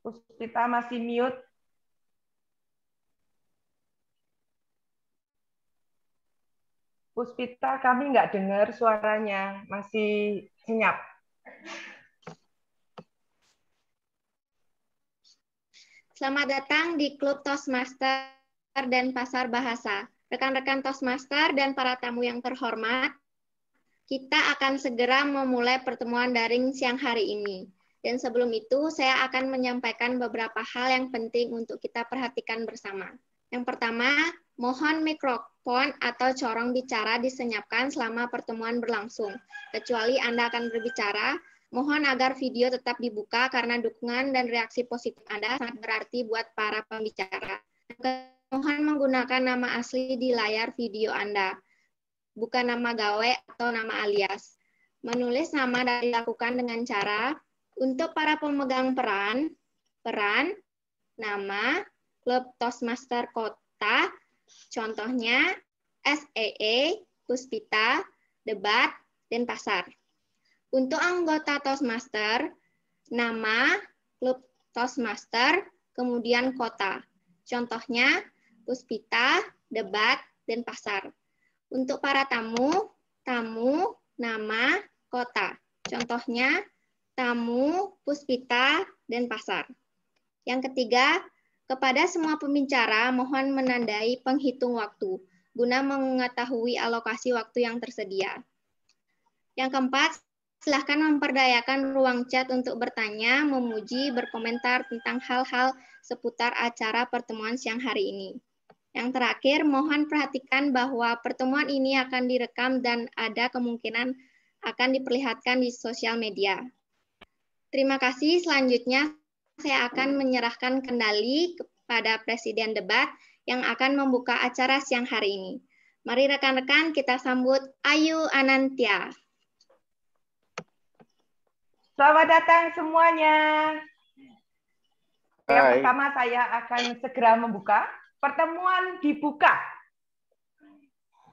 Puspita masih mute. Puspita kami nggak dengar suaranya, masih senyap. Selamat datang di Klub Toastmaster dan Pasar Bahasa rekan-rekan Toastmaster dan para tamu yang terhormat, kita akan segera memulai pertemuan daring siang hari ini. Dan sebelum itu, saya akan menyampaikan beberapa hal yang penting untuk kita perhatikan bersama. Yang pertama, mohon mikrofon atau corong bicara disenyapkan selama pertemuan berlangsung. Kecuali Anda akan berbicara, mohon agar video tetap dibuka karena dukungan dan reaksi positif Anda sangat berarti buat para pembicara. Mohon menggunakan nama asli di layar video Anda, bukan nama gawe atau nama alias. Menulis nama dan dilakukan dengan cara untuk para pemegang peran, peran, nama, klub Toastmaster kota, contohnya SEE, e, Puspita, Debat, dan pasar. Untuk anggota Toastmaster, nama, klub Toastmaster, kemudian kota. Contohnya Puspita, Debat, dan Pasar. Untuk para tamu, tamu, nama, kota. Contohnya, tamu, Puspita, dan Pasar. Yang ketiga, kepada semua pembicara mohon menandai penghitung waktu guna mengetahui alokasi waktu yang tersedia. Yang keempat, silahkan memperdayakan ruang chat untuk bertanya, memuji, berkomentar tentang hal-hal seputar acara pertemuan siang hari ini. Yang terakhir, mohon perhatikan bahwa pertemuan ini akan direkam dan ada kemungkinan akan diperlihatkan di sosial media. Terima kasih. Selanjutnya, saya akan menyerahkan kendali kepada Presiden Debat yang akan membuka acara siang hari ini. Mari rekan-rekan kita sambut Ayu Anantia. Selamat datang semuanya. Yang pertama saya akan segera membuka pertemuan dibuka.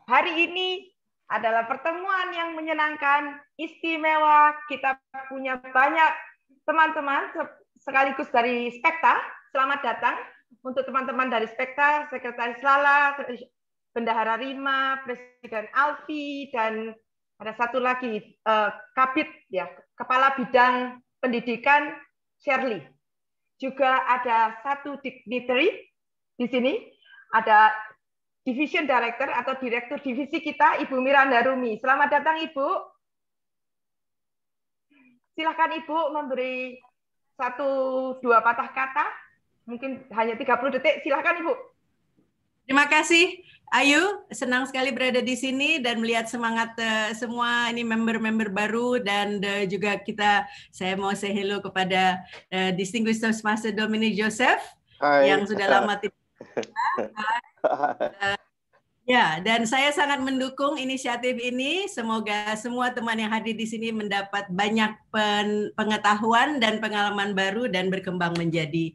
Hari ini adalah pertemuan yang menyenangkan, istimewa. Kita punya banyak teman-teman sekaligus dari Spekta. Selamat datang untuk teman-teman dari Spekta, Sekretaris Lala, Bendahara Rima, Presiden Alfi, dan ada satu lagi eh, Kapit, ya, Kepala Bidang Pendidikan Shirley. Juga ada satu dignitary di sini ada Division Director atau Direktur Divisi kita, Ibu Miranda Rumi. Selamat datang, Ibu. silakan Ibu memberi satu dua patah kata, mungkin hanya 30 detik. silakan Ibu. Terima kasih Ayu, senang sekali berada di sini dan melihat semangat eh, semua ini member-member baru dan eh, juga kita saya mau say hello kepada eh, Distinguished master Dominic Joseph Hai. yang sudah lama tidak uh, ya, dan saya sangat mendukung inisiatif ini. Semoga semua teman yang hadir di sini mendapat banyak pen pengetahuan dan pengalaman baru dan berkembang menjadi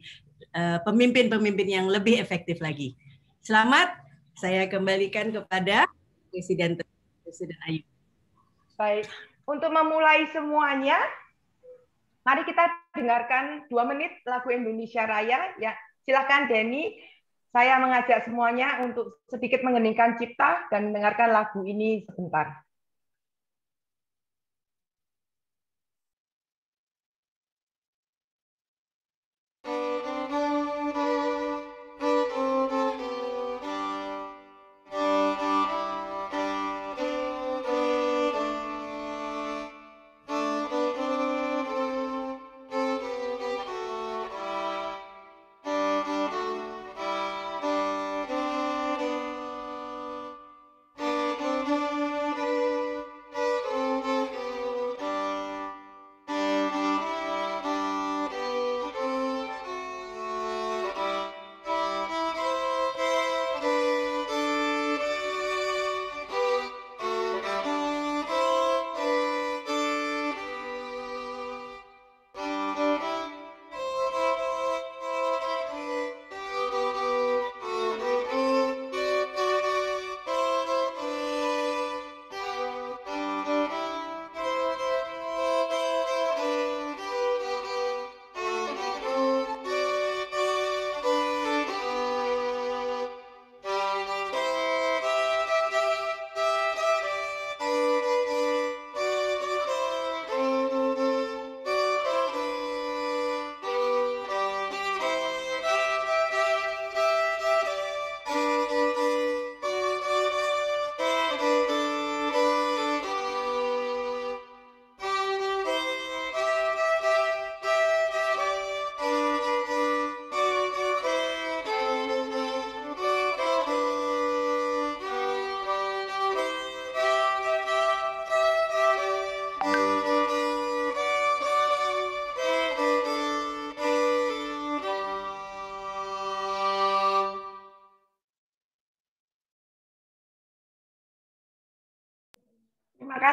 eh, pemimpin-pemimpin uh, yang lebih efektif lagi. Selamat, saya kembalikan kepada Presiden Presiden Ayu. Baik, untuk memulai semuanya, mari kita dengarkan dua menit lagu Indonesia Raya. Ya, silakan Denny. Saya mengajak semuanya untuk sedikit mengeningkan cipta dan mendengarkan lagu ini sebentar. Thank you.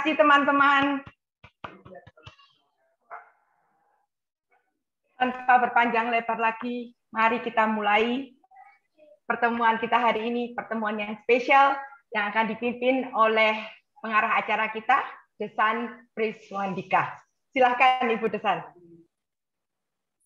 kasih teman-teman. Tanpa berpanjang lebar lagi, mari kita mulai pertemuan kita hari ini, pertemuan yang spesial yang akan dipimpin oleh pengarah acara kita, Desan Priswandika. Silahkan Ibu Desan.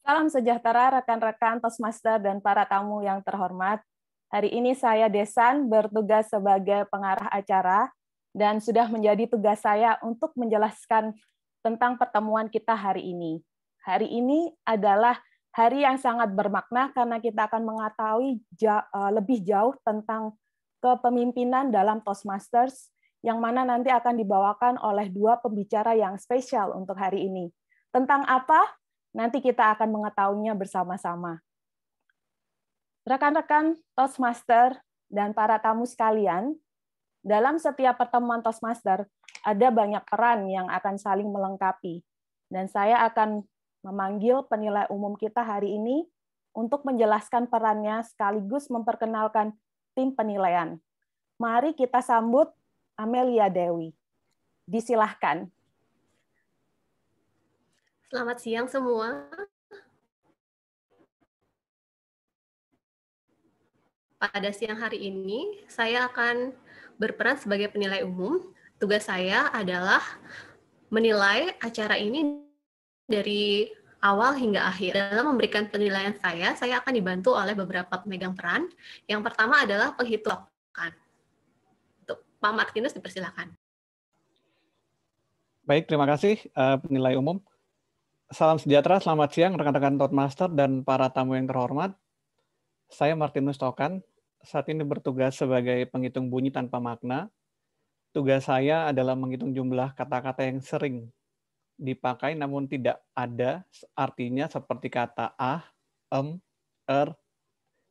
Salam sejahtera rekan-rekan Toastmaster dan para tamu yang terhormat. Hari ini saya Desan bertugas sebagai pengarah acara dan sudah menjadi tugas saya untuk menjelaskan tentang pertemuan kita hari ini. Hari ini adalah hari yang sangat bermakna karena kita akan mengetahui eh, lebih jauh tentang kepemimpinan dalam Toastmasters yang mana nanti akan dibawakan oleh dua pembicara yang spesial untuk hari ini. Tentang apa? Nanti kita akan mengetahuinya bersama-sama. Rekan-rekan Toastmaster dan para tamu sekalian, dalam setiap pertemuan Toastmaster, ada banyak peran yang akan saling melengkapi. Dan saya akan memanggil penilai umum kita hari ini untuk menjelaskan perannya sekaligus memperkenalkan tim penilaian. Mari kita sambut Amelia Dewi. Disilahkan. Selamat siang semua. Pada siang hari ini, saya akan berperan sebagai penilai umum. Tugas saya adalah menilai acara ini dari awal hingga akhir. Dalam memberikan penilaian saya, saya akan dibantu oleh beberapa pemegang peran. Yang pertama adalah penghitungan. Untuk Pak Martinus dipersilakan. Baik, terima kasih uh, penilai umum. Salam sejahtera, selamat siang rekan-rekan Master dan para tamu yang terhormat. Saya Martinus Tokan, saat ini bertugas sebagai penghitung bunyi tanpa makna. Tugas saya adalah menghitung jumlah kata-kata yang sering dipakai namun tidak ada artinya seperti kata ah, em, er,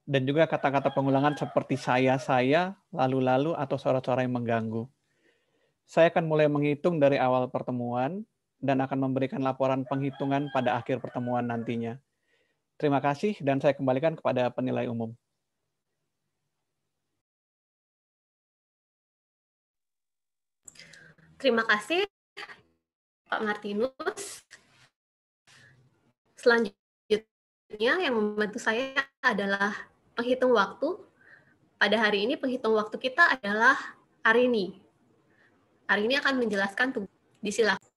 dan juga kata-kata pengulangan seperti saya, saya, lalu-lalu, atau suara-suara yang mengganggu. Saya akan mulai menghitung dari awal pertemuan dan akan memberikan laporan penghitungan pada akhir pertemuan nantinya. Terima kasih, dan saya kembalikan kepada penilai umum. Terima kasih Pak Martinus. Selanjutnya yang membantu saya adalah penghitung waktu. Pada hari ini penghitung waktu kita adalah hari ini. Hari ini akan menjelaskan tugas. Disilakan.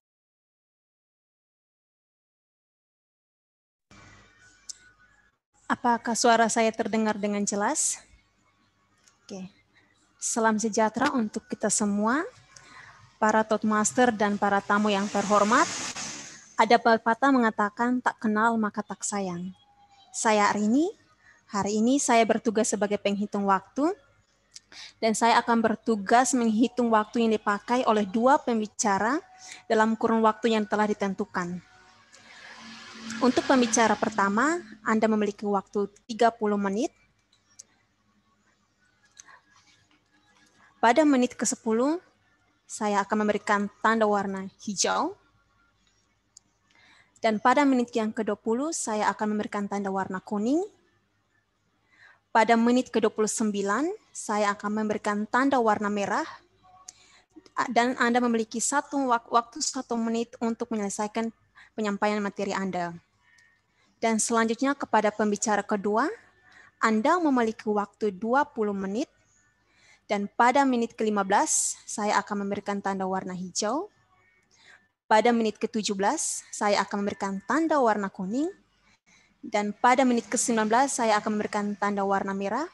Apakah suara saya terdengar dengan jelas? Oke. Salam sejahtera untuk kita semua para Master dan para tamu yang terhormat, ada pepatah mengatakan tak kenal maka tak sayang. Saya hari ini, hari ini saya bertugas sebagai penghitung waktu dan saya akan bertugas menghitung waktu yang dipakai oleh dua pembicara dalam kurun waktu yang telah ditentukan. Untuk pembicara pertama, Anda memiliki waktu 30 menit Pada menit ke-10, saya akan memberikan tanda warna hijau. Dan pada menit yang ke-20, saya akan memberikan tanda warna kuning. Pada menit ke-29, saya akan memberikan tanda warna merah. Dan Anda memiliki satu waktu satu menit untuk menyelesaikan penyampaian materi Anda. Dan selanjutnya kepada pembicara kedua, Anda memiliki waktu 20 menit dan pada menit ke-15, saya akan memberikan tanda warna hijau. Pada menit ke-17, saya akan memberikan tanda warna kuning. Dan pada menit ke-19, saya akan memberikan tanda warna merah.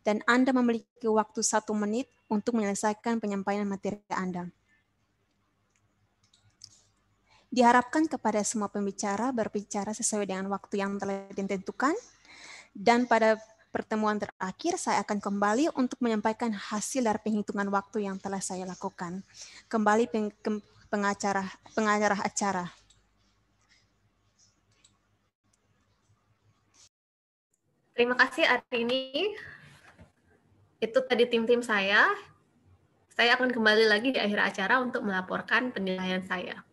Dan Anda memiliki waktu satu menit untuk menyelesaikan penyampaian materi Anda. Diharapkan kepada semua pembicara berbicara sesuai dengan waktu yang telah ditentukan. Dan pada pertemuan terakhir, saya akan kembali untuk menyampaikan hasil dari penghitungan waktu yang telah saya lakukan. Kembali peng, ke, pengacara, pengacara acara. Terima kasih Ini Itu tadi tim-tim saya. Saya akan kembali lagi di akhir acara untuk melaporkan penilaian saya.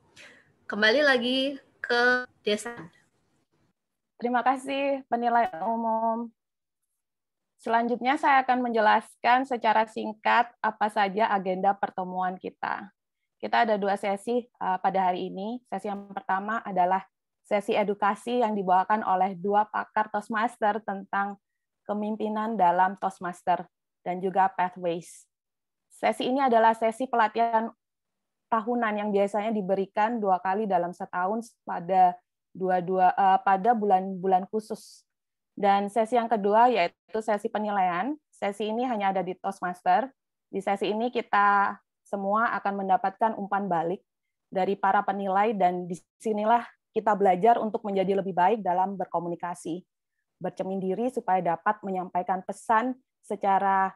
Kembali lagi ke desa. Terima kasih penilai umum. Selanjutnya saya akan menjelaskan secara singkat apa saja agenda pertemuan kita. Kita ada dua sesi eh, pada hari ini. Sesi yang pertama adalah sesi edukasi yang dibawakan oleh dua pakar Toastmaster tentang kemimpinan dalam Toastmaster dan juga Pathways. Sesi ini adalah sesi pelatihan tahunan yang biasanya diberikan dua kali dalam setahun pada dua dua eh, pada bulan-bulan khusus dan sesi yang kedua yaitu sesi penilaian. Sesi ini hanya ada di Toastmaster. Di sesi ini kita semua akan mendapatkan umpan balik dari para penilai dan disinilah kita belajar untuk menjadi lebih baik dalam berkomunikasi. Bercemin diri supaya dapat menyampaikan pesan secara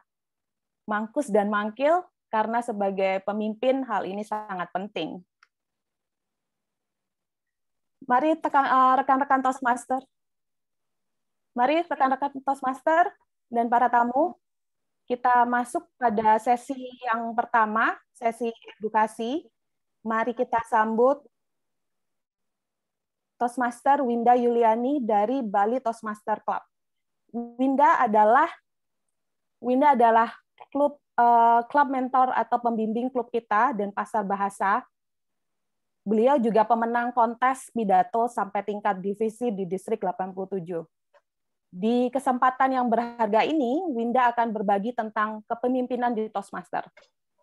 mangkus dan mangkil karena sebagai pemimpin hal ini sangat penting. Mari eh, rekan-rekan Toastmaster Mari rekan-rekan Toastmaster dan para tamu, kita masuk pada sesi yang pertama, sesi edukasi. Mari kita sambut Toastmaster Winda Yuliani dari Bali Toastmaster Club. Winda adalah Winda adalah klub uh, mentor atau pembimbing klub kita dan pasar bahasa. Beliau juga pemenang kontes pidato sampai tingkat divisi di Distrik 87. Di kesempatan yang berharga ini, Winda akan berbagi tentang kepemimpinan di Toastmaster.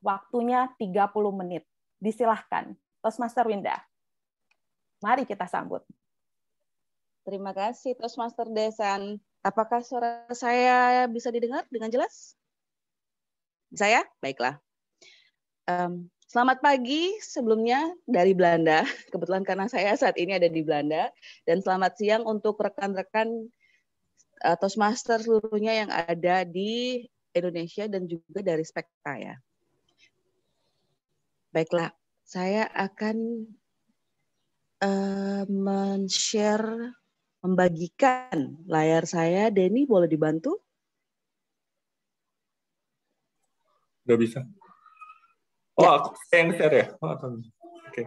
Waktunya 30 menit. Disilahkan, Toastmaster Winda. Mari kita sambut. Terima kasih, Toastmaster Desan. Apakah suara saya bisa didengar dengan jelas? Bisa ya? Baiklah. Um, Selamat pagi sebelumnya dari Belanda, kebetulan karena saya saat ini ada di Belanda, dan selamat siang untuk rekan-rekan uh, eh, Toastmaster seluruhnya yang ada di Indonesia dan juga dari Spekta ya. Baiklah, saya akan uh, men-share, membagikan layar saya. Denny, boleh dibantu? Udah bisa. Oh, ya. aku yang share ya? Oh, Oke. Okay.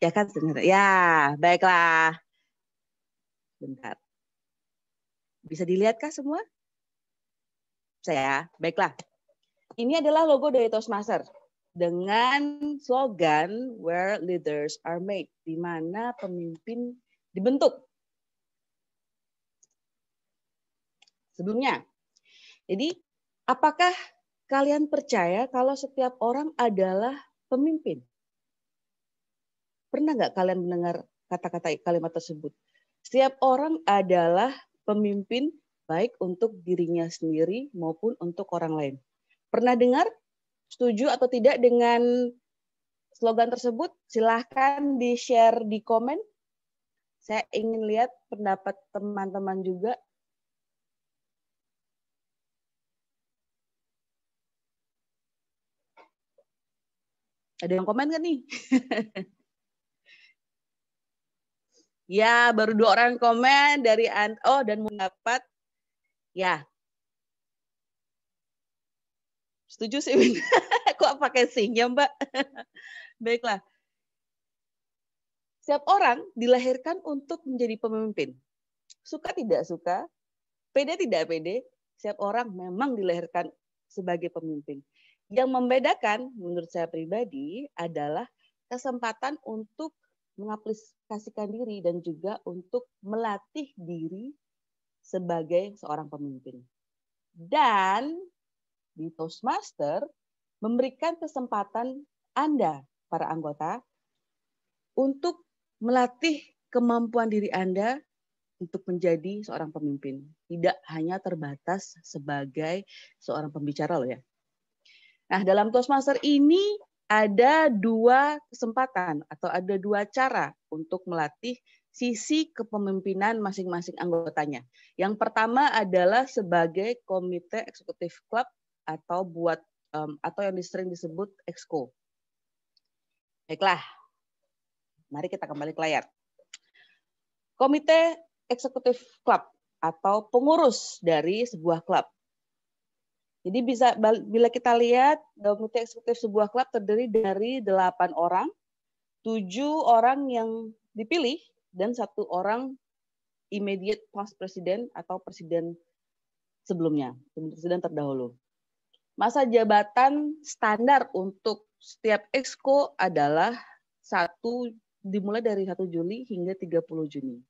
Ya kan sebenarnya. Ya, baiklah. Bentar. Bisa dilihatkah semua? Saya, baiklah. Ini adalah logo dari Toastmaster dengan slogan Where Leaders Are Made, di mana pemimpin dibentuk. Sebelumnya, jadi apakah kalian percaya kalau setiap orang adalah pemimpin? Pernah nggak kalian mendengar kata-kata kalimat tersebut? Setiap orang adalah pemimpin baik untuk dirinya sendiri maupun untuk orang lain. Pernah dengar? Setuju atau tidak dengan slogan tersebut? Silahkan di-share di komen. Saya ingin lihat pendapat teman-teman juga. Ada yang komen kan nih? Ya, baru dua orang komen dari oh dan mendapat. Ya. Setuju sih, Kok pakai sihnya, Mbak? Baiklah. Setiap orang dilahirkan untuk menjadi pemimpin. Suka tidak suka, pede tidak pede, setiap orang memang dilahirkan sebagai pemimpin. Yang membedakan menurut saya pribadi adalah kesempatan untuk mengaplikasikan diri dan juga untuk melatih diri sebagai seorang pemimpin. Dan di Toastmaster memberikan kesempatan Anda para anggota untuk melatih kemampuan diri Anda untuk menjadi seorang pemimpin. Tidak hanya terbatas sebagai seorang pembicara loh ya. Nah, dalam Toastmaster ini ada dua kesempatan atau ada dua cara untuk melatih sisi kepemimpinan masing-masing anggotanya. Yang pertama adalah sebagai komite eksekutif klub atau buat um, atau yang sering disebut exco. Baiklah, mari kita kembali ke layar. Komite eksekutif klub atau pengurus dari sebuah klub jadi bisa bila kita lihat komite eksekutif sebuah klub terdiri dari delapan orang, tujuh orang yang dipilih dan satu orang immediate past president atau presiden sebelumnya, presiden terdahulu. Masa jabatan standar untuk setiap exco adalah satu dimulai dari 1 Juli hingga 30 Juni.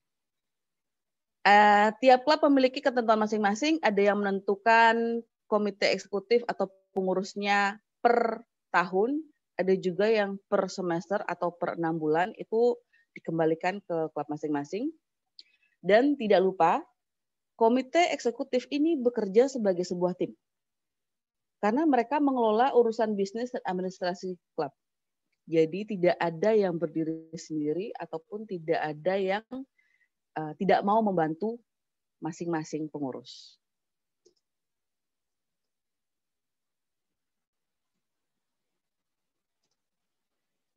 Uh, tiap klub memiliki ketentuan masing-masing, ada yang menentukan komite eksekutif atau pengurusnya per tahun, ada juga yang per semester atau per enam bulan itu dikembalikan ke klub masing-masing. Dan tidak lupa, komite eksekutif ini bekerja sebagai sebuah tim. Karena mereka mengelola urusan bisnis dan administrasi klub. Jadi tidak ada yang berdiri sendiri ataupun tidak ada yang uh, tidak mau membantu masing-masing pengurus.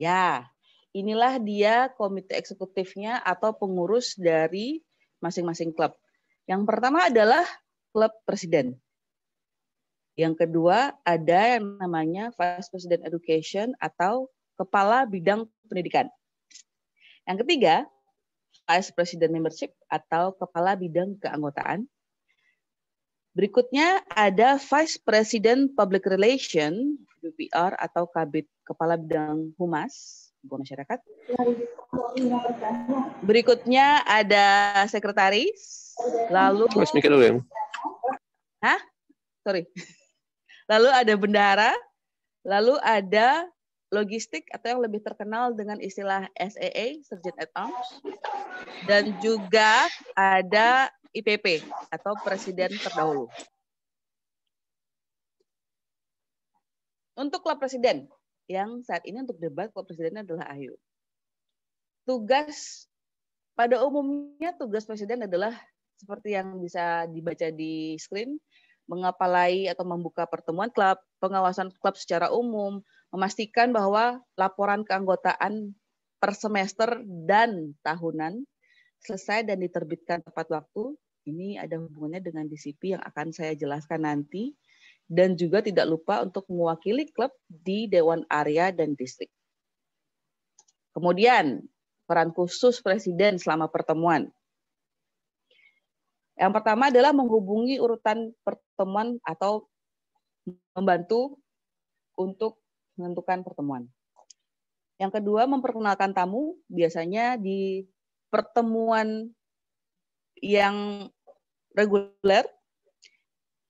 Ya, inilah dia komite eksekutifnya atau pengurus dari masing-masing klub. Yang pertama adalah klub presiden. Yang kedua ada yang namanya Vice President Education atau Kepala Bidang Pendidikan. Yang ketiga, Vice President Membership atau Kepala Bidang Keanggotaan. Berikutnya ada Vice President Public Relation BPR atau Kabit Kepala Bidang Humas Hubungan Masyarakat. Berikutnya ada sekretaris, lalu dulu ya. Hah? Sorry. Lalu ada bendahara, lalu ada logistik atau yang lebih terkenal dengan istilah SAA e e, Sergeant at Arms, dan juga ada IPP atau Presiden terdahulu. Untuk klub presiden, yang saat ini untuk debat klub presidennya adalah Ayu. Tugas pada umumnya tugas presiden adalah seperti yang bisa dibaca di screen, mengapalai atau membuka pertemuan klub, pengawasan klub secara umum, memastikan bahwa laporan keanggotaan per semester dan tahunan selesai dan diterbitkan tepat waktu. Ini ada hubungannya dengan DCP yang akan saya jelaskan nanti dan juga tidak lupa untuk mewakili klub di dewan area dan distrik. Kemudian, peran khusus presiden selama pertemuan. Yang pertama adalah menghubungi urutan pertemuan atau membantu untuk menentukan pertemuan. Yang kedua, memperkenalkan tamu biasanya di pertemuan yang reguler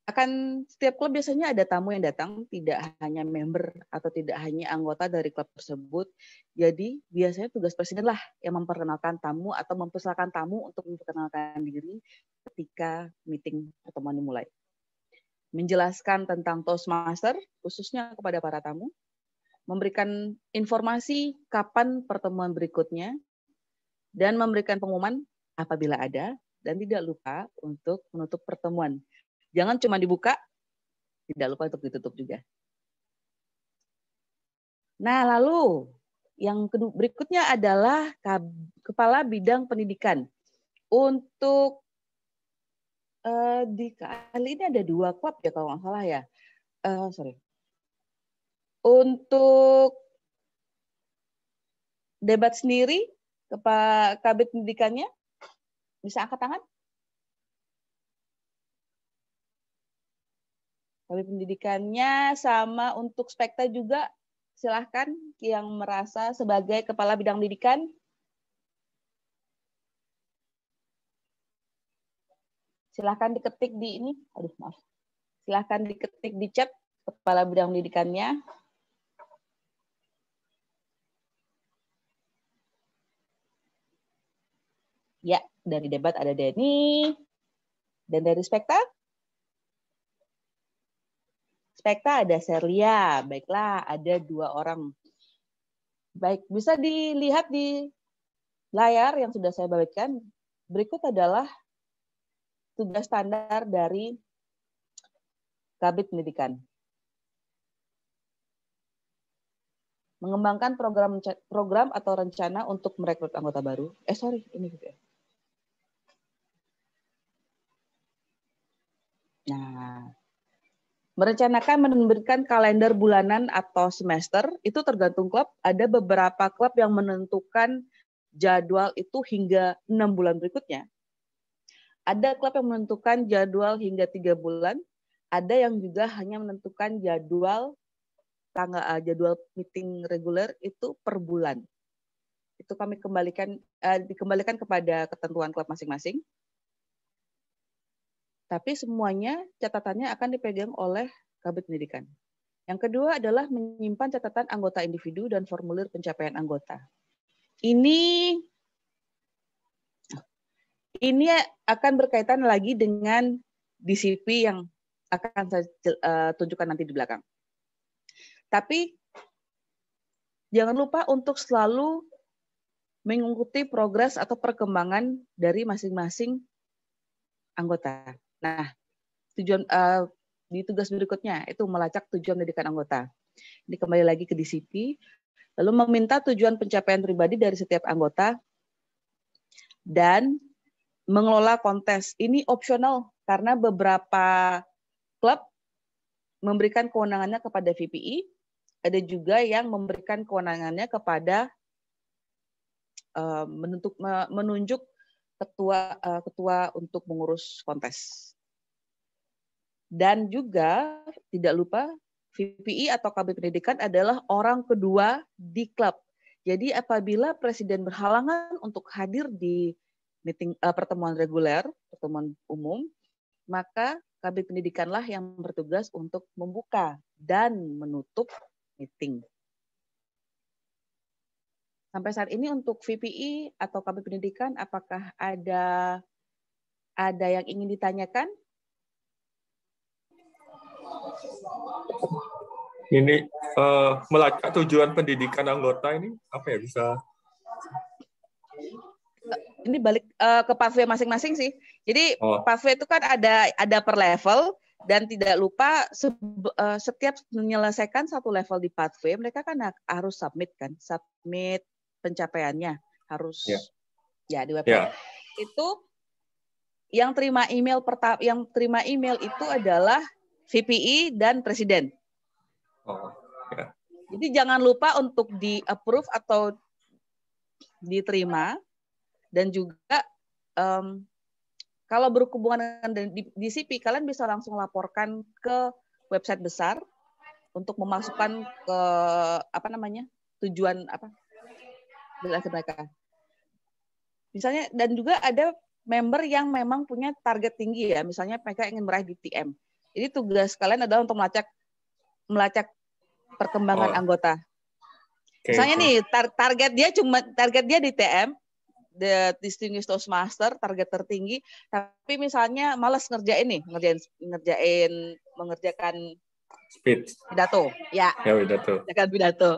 akan setiap klub biasanya ada tamu yang datang tidak hanya member atau tidak hanya anggota dari klub tersebut jadi biasanya tugas presiden lah yang memperkenalkan tamu atau mempersilakan tamu untuk memperkenalkan diri ketika meeting pertemuan dimulai menjelaskan tentang toastmaster khususnya kepada para tamu memberikan informasi kapan pertemuan berikutnya dan memberikan pengumuman apabila ada dan tidak lupa untuk menutup pertemuan Jangan cuma dibuka, tidak lupa untuk ditutup juga. Nah, lalu yang kedua berikutnya adalah kepala bidang pendidikan. Untuk uh, di kali ini ada dua kuap ya kalau nggak salah ya. Eh, sorry. Untuk debat sendiri Kepala Kabit Pendidikannya bisa angkat tangan? Kami pendidikannya sama untuk spekta juga. Silahkan yang merasa sebagai kepala bidang pendidikan. Silahkan diketik di ini. Aduh, maaf. Silahkan diketik di chat kepala bidang pendidikannya. Ya, dari debat ada Denny. Dan dari spekta Spekta ada Serlia, baiklah ada dua orang. Baik, bisa dilihat di layar yang sudah saya bagikan. Berikut adalah tugas standar dari Kabit Pendidikan. Mengembangkan program program atau rencana untuk merekrut anggota baru. Eh sorry, ini gitu ya. Nah, Merencanakan menerbitkan kalender bulanan atau semester itu tergantung klub. Ada beberapa klub yang menentukan jadwal itu hingga enam bulan berikutnya. Ada klub yang menentukan jadwal hingga tiga bulan. Ada yang juga hanya menentukan jadwal tanggal eh, jadwal meeting reguler itu per bulan. Itu kami kembalikan eh, dikembalikan kepada ketentuan klub masing-masing. Tapi semuanya catatannya akan dipegang oleh Kabit Pendidikan. Yang kedua adalah menyimpan catatan anggota individu dan formulir pencapaian anggota. Ini ini akan berkaitan lagi dengan DCP yang akan saya eh, tunjukkan nanti di belakang. Tapi jangan lupa untuk selalu mengikuti progres atau perkembangan dari masing-masing anggota. Nah, tujuan uh, di tugas berikutnya itu melacak tujuan pendidikan anggota. Ini kembali lagi ke DCP, lalu meminta tujuan pencapaian pribadi dari setiap anggota dan mengelola kontes. Ini opsional karena beberapa klub memberikan kewenangannya kepada VPI, ada juga yang memberikan kewenangannya kepada eh, menunjuk ketua uh, ketua untuk mengurus kontes. Dan juga tidak lupa VPI e atau KB Pendidikan adalah orang kedua di klub. Jadi apabila presiden berhalangan untuk hadir di meeting uh, pertemuan reguler, pertemuan umum, maka KB Pendidikanlah yang bertugas untuk membuka dan menutup meeting. Sampai saat ini untuk VPI e atau KB Pendidikan, apakah ada ada yang ingin ditanyakan? Ini uh, melacak tujuan pendidikan anggota ini apa ya bisa? Ini balik uh, ke pathway masing-masing sih. Jadi oh. pathway itu kan ada ada per level dan tidak lupa eh, setiap menyelesaikan satu level di pathway mereka kan harus submit kan submit pencapaiannya harus yeah. ya di website yeah. Ya. itu yang terima email pertama yang terima email itu adalah VPI e dan presiden. Oh, yeah. Jadi jangan lupa untuk di approve atau diterima dan juga um, kalau berhubungan dengan DCP kalian bisa langsung laporkan ke website besar untuk memasukkan ke apa namanya tujuan apa mereka, Misalnya dan juga ada member yang memang punya target tinggi ya, misalnya mereka ingin meraih di TM. Jadi tugas kalian adalah untuk melacak melacak perkembangan oh. anggota. Okay, misalnya okay. nih tar target dia cuma target dia di TM, the distinguished toastmaster target tertinggi, tapi misalnya malas ngerjain nih, ngerjain ngerjain mengerjakan speed Pidato, ya. Ya pidato. Ya kan pidato.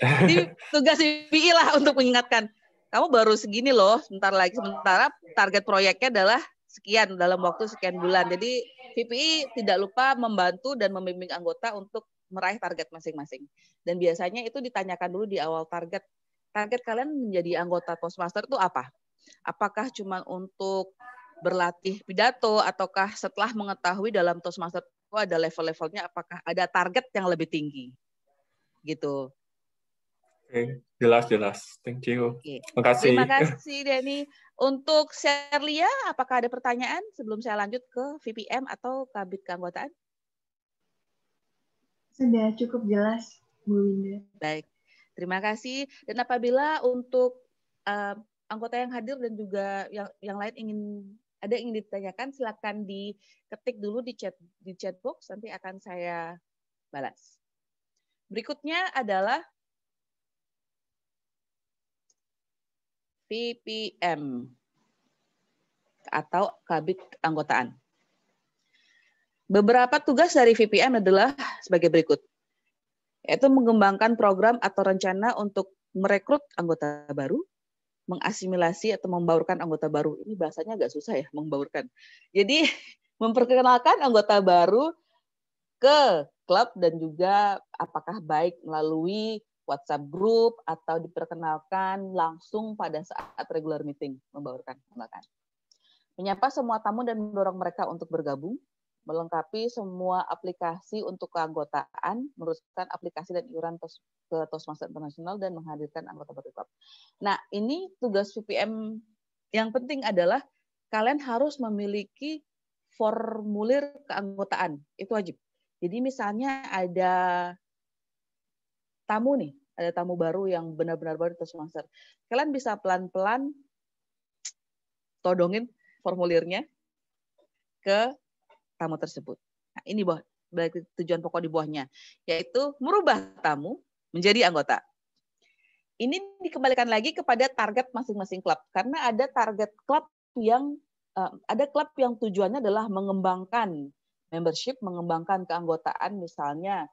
Jadi tugas IPI lah untuk mengingatkan. Kamu baru segini loh, sebentar lagi. Sementara target proyeknya adalah sekian dalam waktu sekian bulan. Jadi VPI tidak lupa membantu dan membimbing anggota untuk meraih target masing-masing. Dan biasanya itu ditanyakan dulu di awal target. Target kalian menjadi anggota Toastmaster itu apa? Apakah cuma untuk berlatih pidato ataukah setelah mengetahui dalam Toastmaster menurutku ada level-levelnya apakah ada target yang lebih tinggi gitu oke okay. jelas jelas thank you okay. terima kasih terima kasih Denny untuk Sherlia apakah ada pertanyaan sebelum saya lanjut ke VPM atau kabit keanggotaan sudah cukup jelas Bu Winda baik terima kasih dan apabila untuk uh, anggota yang hadir dan juga yang yang lain ingin ada yang ingin ditanyakan silakan diketik dulu di chat di chat box nanti akan saya balas. Berikutnya adalah PPM atau kabit anggotaan. Beberapa tugas dari VPM adalah sebagai berikut, yaitu mengembangkan program atau rencana untuk merekrut anggota baru, mengasimilasi atau membaurkan anggota baru. Ini bahasanya agak susah ya, membaurkan. Jadi memperkenalkan anggota baru ke klub dan juga apakah baik melalui WhatsApp group atau diperkenalkan langsung pada saat regular meeting membaurkan Menyapa semua tamu dan mendorong mereka untuk bergabung melengkapi semua aplikasi untuk keanggotaan, meneruskan aplikasi dan iuran ke Toastmaster Internasional dan menghadirkan anggota baru klub. Nah, ini tugas VPM yang penting adalah kalian harus memiliki formulir keanggotaan. Itu wajib. Jadi misalnya ada tamu nih, ada tamu baru yang benar-benar baru di Toastmaster. Kalian bisa pelan-pelan todongin formulirnya ke tamu tersebut. Nah, ini bawah, tujuan pokok di bawahnya, yaitu merubah tamu menjadi anggota. Ini dikembalikan lagi kepada target masing-masing klub karena ada target klub yang eh, ada klub yang tujuannya adalah mengembangkan membership, mengembangkan keanggotaan misalnya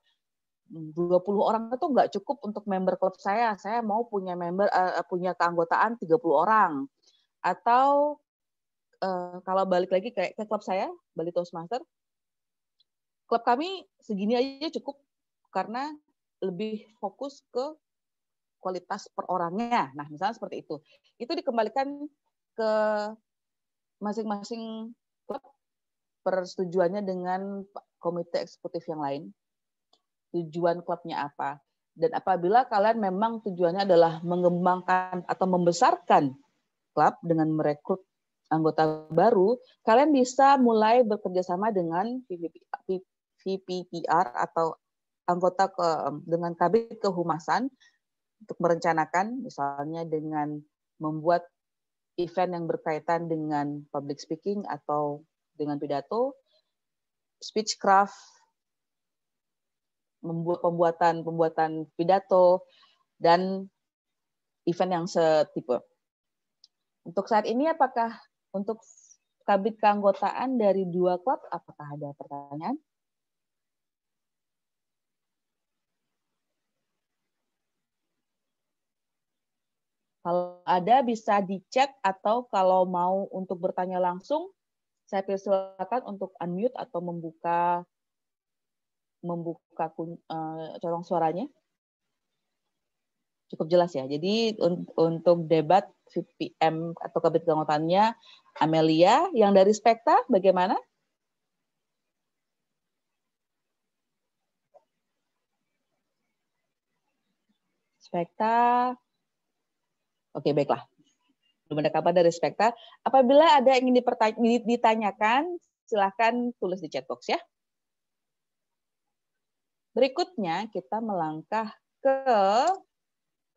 20 hmm, orang itu nggak cukup untuk member klub saya. Saya mau punya member uh, punya keanggotaan 30 orang. Atau Eh, kalau balik lagi kayak ke klub saya Bali Toastmaster klub kami segini aja cukup karena lebih fokus ke kualitas per orangnya. Nah, misalnya seperti itu. Itu dikembalikan ke masing-masing klub persetujuannya dengan komite eksekutif yang lain. Tujuan klubnya apa? Dan apabila kalian memang tujuannya adalah mengembangkan atau membesarkan klub dengan merekrut anggota baru, kalian bisa mulai bekerja sama dengan VPPR atau anggota ke, dengan kabit kehumasan untuk merencanakan misalnya dengan membuat event yang berkaitan dengan public speaking atau dengan pidato, speechcraft, membuat pembuatan pembuatan pidato dan event yang setipe. Untuk saat ini apakah untuk kabit keanggotaan dari dua klub, apakah ada pertanyaan? Kalau ada bisa dicek atau kalau mau untuk bertanya langsung, saya persilakan untuk unmute atau membuka membuka kun, uh, corong suaranya. Cukup jelas ya. Jadi un, untuk debat VPM atau kabit keanggotaannya Amelia yang dari Spekta bagaimana? Spekta. Oke, baiklah. Belum ada kabar dari Spekta. Apabila ada yang ingin ditanyakan, silahkan tulis di chat box ya. Berikutnya kita melangkah ke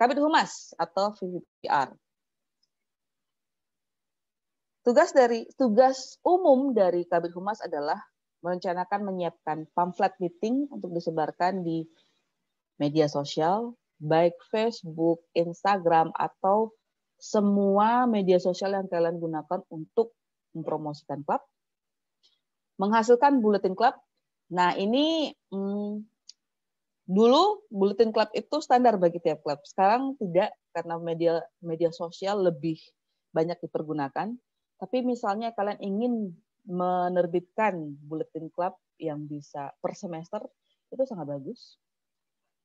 Kabit Humas atau VPR. Tugas dari tugas umum dari Kabit Humas adalah merencanakan menyiapkan pamflet meeting untuk disebarkan di media sosial, baik Facebook, Instagram, atau semua media sosial yang kalian gunakan untuk mempromosikan klub. Menghasilkan bulletin klub. Nah, ini hmm, dulu bulletin klub itu standar bagi tiap klub. Sekarang tidak karena media media sosial lebih banyak dipergunakan. Tapi misalnya kalian ingin menerbitkan bulletin club yang bisa per semester itu sangat bagus.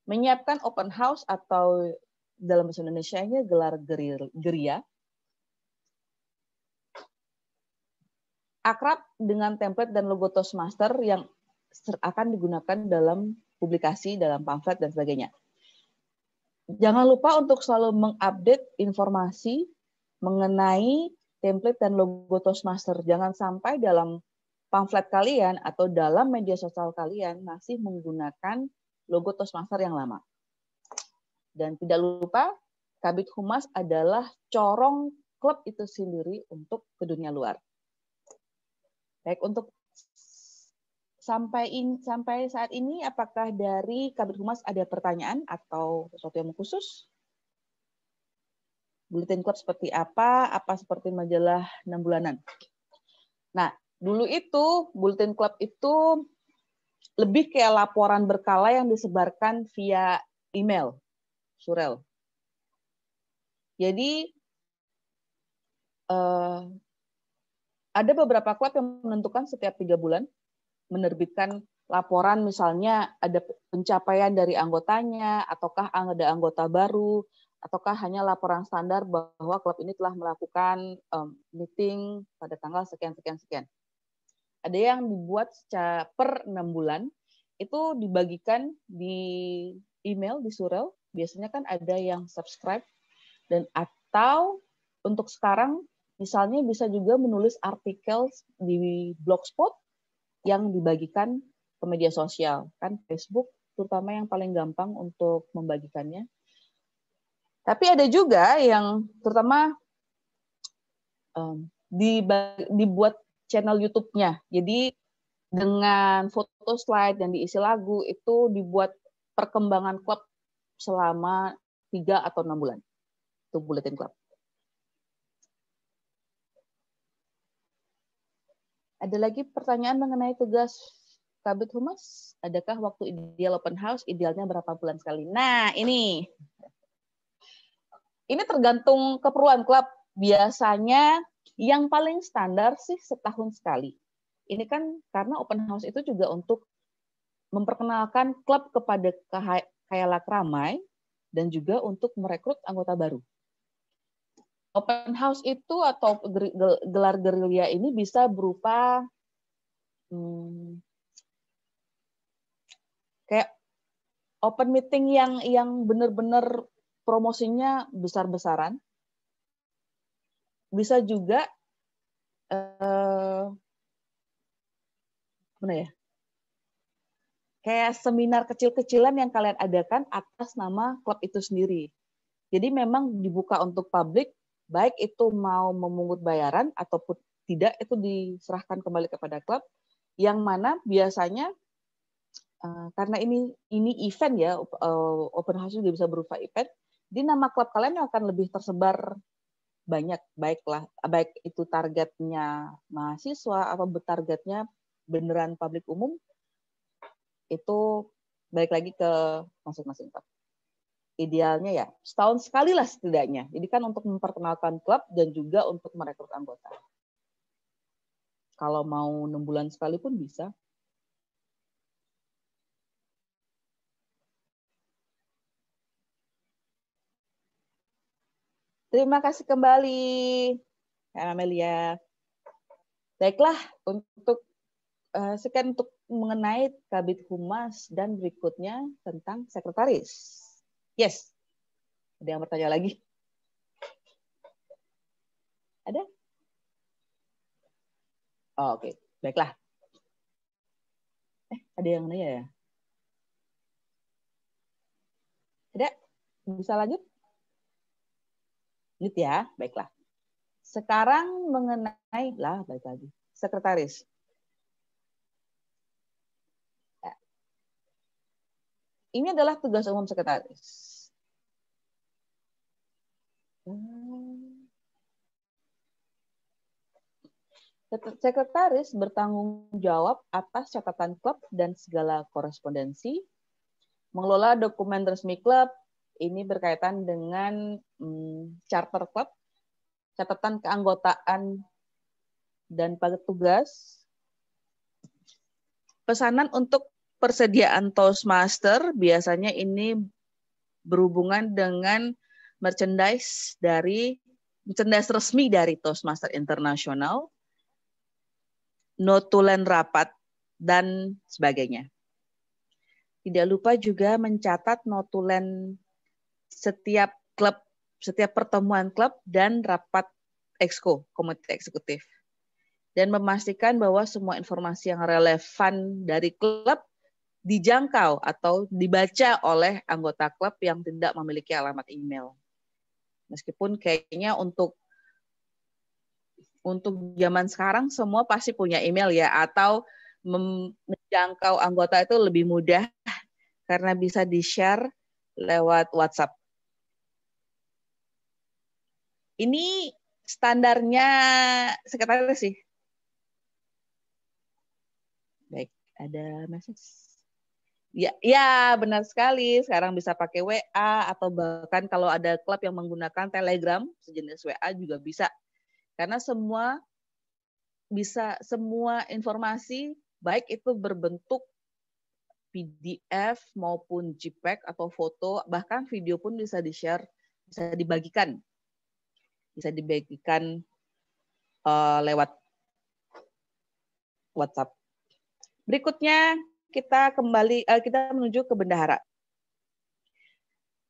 Menyiapkan open house atau dalam bahasa Indonesia-nya gelar geria. Akrab dengan template dan logo Toastmaster yang akan digunakan dalam publikasi, dalam pamflet, dan sebagainya. Jangan lupa untuk selalu mengupdate informasi mengenai template dan logo Toastmaster. Jangan sampai dalam pamflet kalian atau dalam media sosial kalian masih menggunakan logo Toastmaster yang lama. Dan tidak lupa, Kabit Humas adalah corong klub itu sendiri untuk ke dunia luar. Baik, untuk sampai in, sampai saat ini apakah dari Kabit Humas ada pertanyaan atau sesuatu yang khusus? Bulletin Club seperti apa, apa seperti majalah 6 bulanan. Nah, dulu itu Bulletin Club itu lebih kayak laporan berkala yang disebarkan via email, surel. Jadi eh, ada beberapa klub yang menentukan setiap tiga bulan menerbitkan laporan misalnya ada pencapaian dari anggotanya ataukah ada anggota baru ataukah hanya laporan standar bahwa klub ini telah melakukan um, meeting pada tanggal sekian sekian sekian. Ada yang dibuat secara per enam bulan itu dibagikan di email di surel biasanya kan ada yang subscribe dan atau untuk sekarang misalnya bisa juga menulis artikel di blogspot yang dibagikan ke media sosial kan Facebook terutama yang paling gampang untuk membagikannya tapi ada juga yang terutama um, dibuat channel YouTube-nya. Jadi dengan foto slide dan diisi lagu itu dibuat perkembangan klub selama tiga atau enam bulan. Itu bulletin klub. Ada lagi pertanyaan mengenai tugas Kabit Humas? Adakah waktu ideal open house idealnya berapa bulan sekali? Nah, ini ini tergantung keperluan klub. Biasanya yang paling standar sih setahun sekali. Ini kan karena open house itu juga untuk memperkenalkan klub kepada khayalak ramai dan juga untuk merekrut anggota baru. Open house itu atau gelar gerilya ini bisa berupa hmm, kayak open meeting yang yang benar-benar promosinya besar-besaran. Bisa juga eh, mana ya? Kayak seminar kecil-kecilan yang kalian adakan atas nama klub itu sendiri. Jadi memang dibuka untuk publik, baik itu mau memungut bayaran ataupun tidak itu diserahkan kembali kepada klub. Yang mana biasanya eh, karena ini ini event ya eh, open house juga bisa berupa event di nama klub kalian akan lebih tersebar banyak baiklah baik itu targetnya mahasiswa atau betargetnya beneran publik umum itu balik lagi ke masing-masing klub. Idealnya ya setahun sekali lah setidaknya. jadi kan untuk memperkenalkan klub dan juga untuk merekrut anggota. Kalau mau enam bulan sekali pun bisa. Terima kasih kembali, Kak Amelia. Baiklah, untuk uh, sekian untuk mengenai Kabit Humas dan berikutnya tentang sekretaris. Yes, ada yang bertanya lagi? Ada? Oh, Oke, okay. baiklah. Eh, ada yang nanya ya? Ada? Bisa lanjut? Lanjut ya, baiklah. Sekarang mengenai lah baik lagi sekretaris. Ini adalah tugas umum sekretaris. Sekretaris bertanggung jawab atas catatan klub dan segala korespondensi, mengelola dokumen resmi klub, ini berkaitan dengan hmm, charter club, catatan keanggotaan dan tugas, pesanan untuk persediaan Toastmaster biasanya ini berhubungan dengan merchandise dari merchandise resmi dari Toastmaster Internasional, notulen rapat, dan sebagainya. Tidak lupa juga mencatat notulen setiap klub, setiap pertemuan klub dan rapat exco, komite eksekutif. Dan memastikan bahwa semua informasi yang relevan dari klub dijangkau atau dibaca oleh anggota klub yang tidak memiliki alamat email. Meskipun kayaknya untuk untuk zaman sekarang semua pasti punya email ya atau menjangkau anggota itu lebih mudah karena bisa di-share lewat WhatsApp. Ini standarnya sekretaris sih. Baik, ada message. Ya, ya benar sekali. Sekarang bisa pakai WA atau bahkan kalau ada klub yang menggunakan Telegram sejenis WA juga bisa. Karena semua bisa semua informasi baik itu berbentuk PDF maupun JPEG atau foto bahkan video pun bisa di-share, bisa dibagikan bisa dibagikan uh, lewat WhatsApp. Berikutnya kita kembali uh, kita menuju ke bendahara.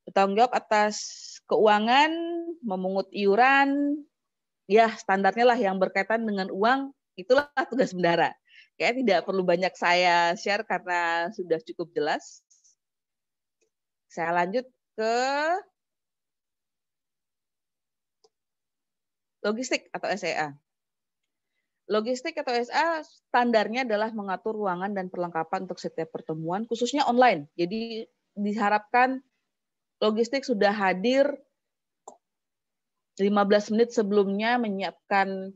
Bertanggung jawab atas keuangan, memungut iuran, ya standarnya lah yang berkaitan dengan uang, itulah tugas bendahara. Kayak tidak perlu banyak saya share karena sudah cukup jelas. Saya lanjut ke Logistik atau SEA. Logistik atau SA e standarnya adalah mengatur ruangan dan perlengkapan untuk setiap pertemuan, khususnya online. Jadi diharapkan logistik sudah hadir 15 menit sebelumnya menyiapkan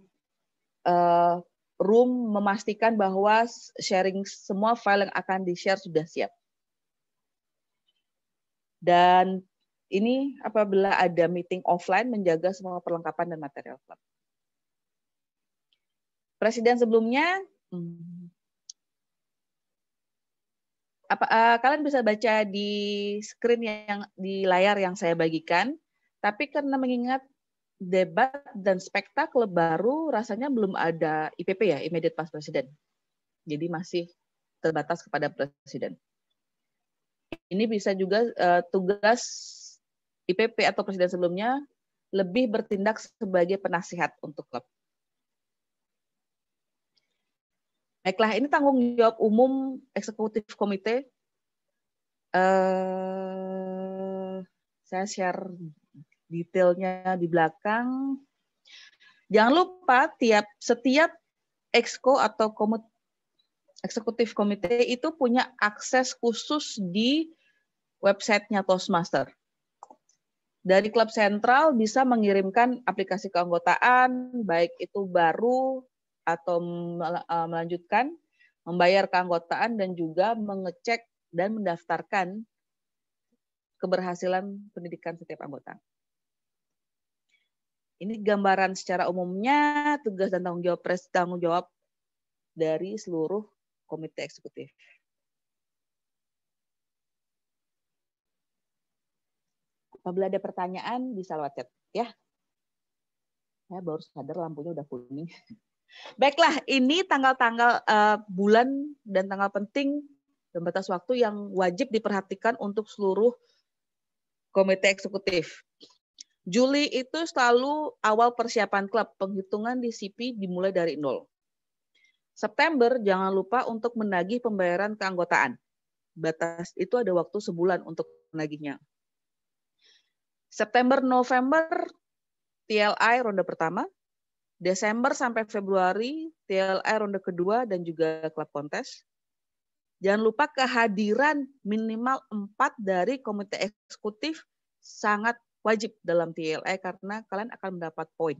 uh, room, memastikan bahwa sharing semua file yang akan di-share sudah siap. Dan ini apabila ada meeting offline menjaga semua perlengkapan dan material klub. Presiden sebelumnya hmm. apa uh, kalian bisa baca di screen yang di layar yang saya bagikan, tapi karena mengingat debat dan spektakel baru rasanya belum ada IPP ya, immediate past presiden. Jadi masih terbatas kepada presiden. Ini bisa juga uh, tugas IPP atau presiden sebelumnya lebih bertindak sebagai penasihat untuk klub. Baiklah, ini tanggung jawab umum eksekutif komite. Uh, saya share detailnya di belakang. Jangan lupa tiap setiap exco atau komite eksekutif komite itu punya akses khusus di websitenya Toastmaster dari klub sentral bisa mengirimkan aplikasi keanggotaan, baik itu baru atau e, melanjutkan, membayar keanggotaan dan juga mengecek dan mendaftarkan keberhasilan pendidikan setiap anggota. Ini gambaran secara umumnya tugas dan tanggung jawab tanggung jawab dari seluruh komite eksekutif. Apabila ada pertanyaan bisa lewat chat ya. Saya baru sadar lampunya udah kuning. Baiklah, ini tanggal-tanggal uh, bulan dan tanggal penting dan batas waktu yang wajib diperhatikan untuk seluruh komite eksekutif. Juli itu selalu awal persiapan klub, penghitungan DCP dimulai dari nol. September jangan lupa untuk menagih pembayaran keanggotaan. Batas itu ada waktu sebulan untuk menagihnya. September November TLI ronde pertama, Desember sampai Februari TLI ronde kedua dan juga klub kontes. Jangan lupa kehadiran minimal empat dari komite eksekutif sangat wajib dalam TLI karena kalian akan mendapat poin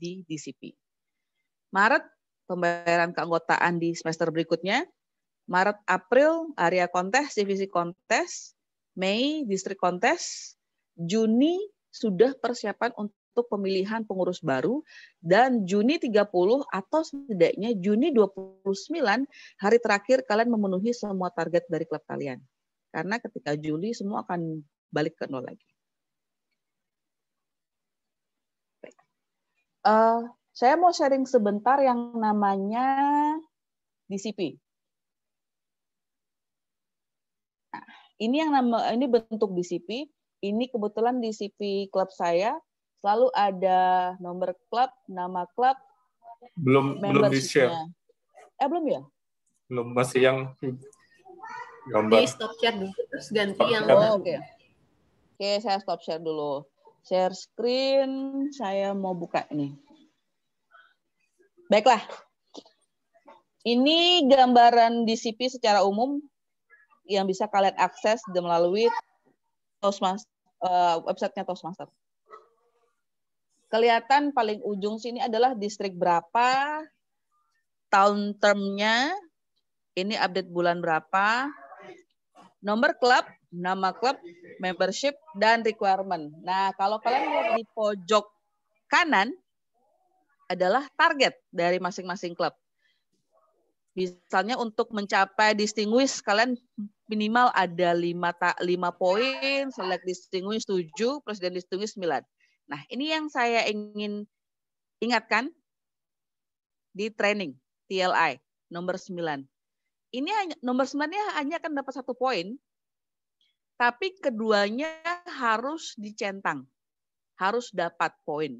di DCP. Maret pembayaran keanggotaan di semester berikutnya. Maret April area kontes divisi kontes, Mei distrik kontes, Juni sudah persiapan untuk pemilihan pengurus baru dan Juni 30 atau setidaknya Juni 29 hari terakhir kalian memenuhi semua target dari klub kalian. Karena ketika Juli semua akan balik ke nol lagi. Uh, saya mau sharing sebentar yang namanya DCP. Nah, ini yang nama ini bentuk DCP ini kebetulan di CP klub saya selalu ada nomor klub, nama klub. Belum belum di share. Eh belum ya? Belum masih yang gambar. Di stop share dulu terus ganti stop yang Oh, oke. Okay. okay, saya stop share dulu. Share screen, saya mau buka ini. Baiklah. Ini gambaran DCP secara umum yang bisa kalian akses melalui Toastmaster, uh, eh, websitenya Toastmaster. Kelihatan paling ujung sini adalah distrik berapa, tahun termnya, ini update bulan berapa, nomor klub, nama klub, membership, dan requirement. Nah, kalau kalian lihat di pojok kanan adalah target dari masing-masing klub. Misalnya untuk mencapai distinguish, kalian minimal ada lima tak lima poin, select distinguish tujuh, presiden distinguish sembilan. Nah, ini yang saya ingin ingatkan di training TLI nomor sembilan Ini hanya, nomor sembilannya hanya akan dapat satu poin, tapi keduanya harus dicentang, harus dapat poin,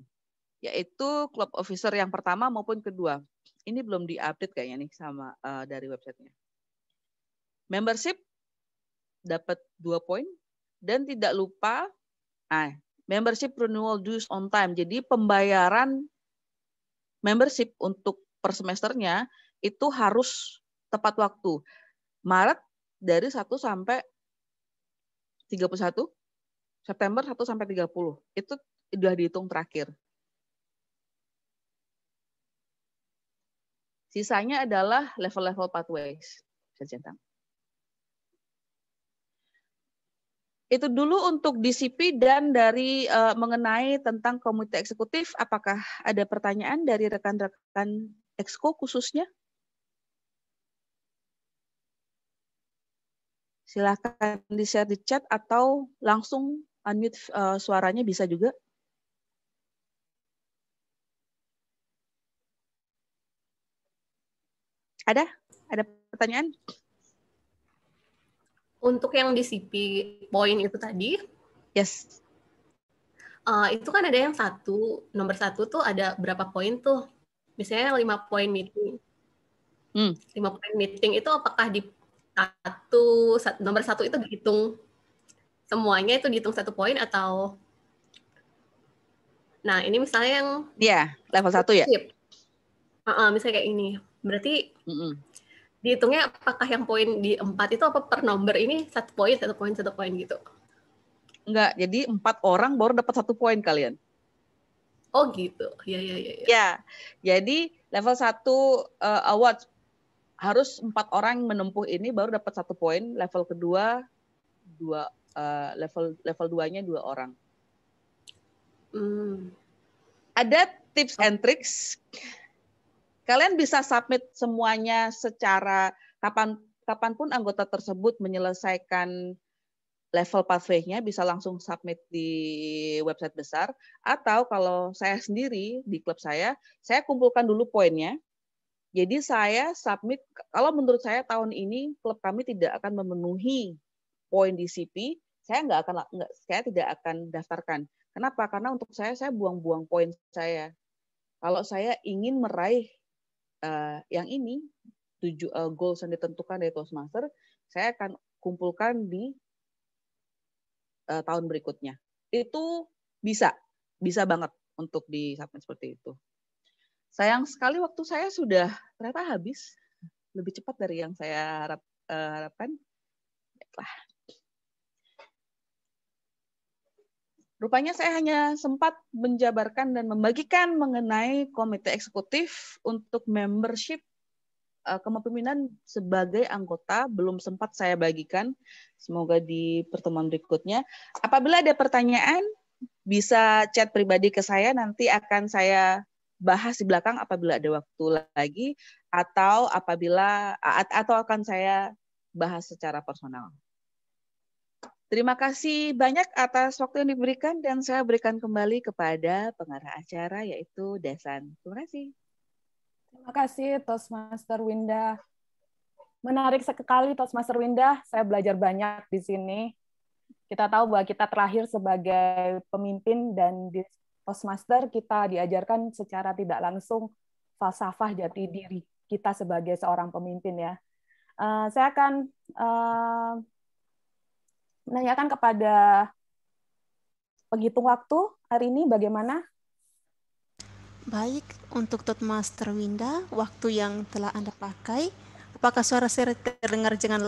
yaitu club officer yang pertama maupun kedua. Ini belum diupdate kayaknya nih sama uh, dari websitenya. Membership dapat dua poin dan tidak lupa ah, membership renewal dues on time. Jadi pembayaran membership untuk per semesternya itu harus tepat waktu. Maret dari 1 sampai 31, September 1 sampai 30. Itu sudah dihitung terakhir. Sisanya adalah level-level pathways. Saya centang. Itu dulu untuk DCP dan dari uh, mengenai tentang komite eksekutif, apakah ada pertanyaan dari rekan-rekan Exco khususnya? Silahkan di-share di chat atau langsung unmute uh, suaranya bisa juga. Ada? Ada pertanyaan? untuk yang di CP point itu tadi, yes. Uh, itu kan ada yang satu nomor satu tuh ada berapa poin tuh? Misalnya lima poin meeting. Hmm. Lima poin meeting itu apakah di satu nomor satu itu dihitung semuanya itu dihitung satu poin atau? Nah ini misalnya yang. Iya yeah, level satu ya. Uh, uh, misalnya kayak ini berarti. Mm -mm dihitungnya apakah yang poin di empat itu apa per nomor ini satu poin satu poin satu poin gitu Enggak, jadi empat orang baru dapat satu poin kalian. Oh gitu, ya ya ya. Ya, ya jadi level satu uh, eh, award harus empat orang menempuh ini baru dapat satu poin. Level kedua dua uh, level level duanya dua orang. Hmm. Ada tips and tricks Kalian bisa submit semuanya secara kapan kapanpun anggota tersebut menyelesaikan level pathway-nya bisa langsung submit di website besar atau kalau saya sendiri di klub saya, saya kumpulkan dulu poinnya. Jadi saya submit kalau menurut saya tahun ini klub kami tidak akan memenuhi poin di CP, saya nggak akan nggak, saya tidak akan daftarkan. Kenapa? Karena untuk saya saya buang-buang poin saya. Kalau saya ingin meraih uh, yang ini tujuh eh, uh, goals yang ditentukan dari Toastmaster saya akan kumpulkan di uh, tahun berikutnya. Itu bisa, bisa banget untuk submit seperti itu. Sayang sekali waktu saya sudah ternyata habis lebih cepat dari yang saya harap, uh, harapkan. Baiklah. Rupanya saya hanya sempat menjabarkan dan membagikan mengenai komite eksekutif untuk membership eh, kepemimpinan sebagai anggota belum sempat saya bagikan. Semoga di pertemuan berikutnya. Apabila ada pertanyaan, bisa chat pribadi ke saya. Nanti akan saya bahas di belakang apabila ada waktu lagi atau apabila atau akan saya bahas secara personal. Terima kasih banyak atas waktu yang diberikan dan saya berikan kembali kepada pengarah acara yaitu Desan. Terima kasih. Terima kasih Toastmaster Winda. Menarik sekali Toastmaster Winda, saya belajar banyak di sini. Kita tahu bahwa kita terakhir sebagai pemimpin dan di Toastmaster kita diajarkan secara tidak langsung falsafah jati diri kita sebagai seorang pemimpin ya. Uh, saya akan uh, menanyakan kepada penghitung waktu hari ini bagaimana? Baik, untuk Toastmaster Winda, waktu yang telah Anda pakai, apakah suara saya terdengar dengan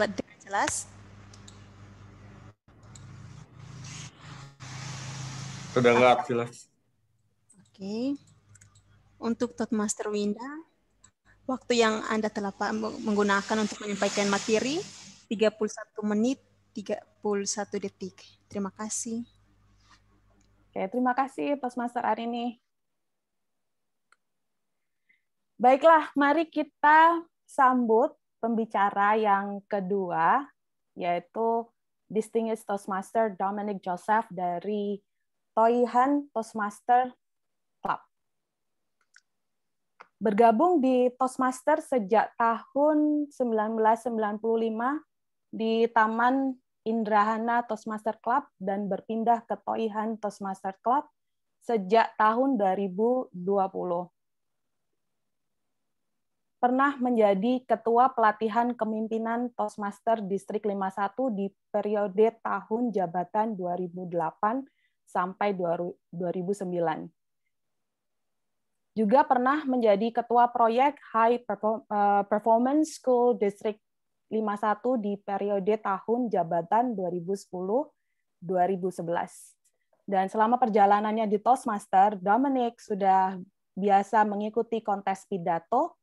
jelas? Terdengar jelas. Oke. Untuk Toastmaster Winda, waktu yang Anda telah menggunakan untuk menyampaikan materi 31 menit 31 detik. Terima kasih. Oke, terima kasih Master hari ini Baiklah, mari kita sambut pembicara yang kedua, yaitu Distinguished Toastmaster Dominic Joseph dari Toihan Toastmaster Club. Bergabung di Toastmaster sejak tahun 1995 di Taman Indrahana Toastmaster Club dan berpindah ke Toihan Toastmaster Club sejak tahun 2020. Pernah menjadi ketua pelatihan kemimpinan Toastmaster Distrik 51 di periode tahun jabatan 2008 sampai 2009. Juga pernah menjadi ketua proyek High eh, Performance School District 51 di periode tahun jabatan 2010-2011. Dan selama perjalanannya di Toastmaster, Dominic sudah biasa mengikuti kontes pidato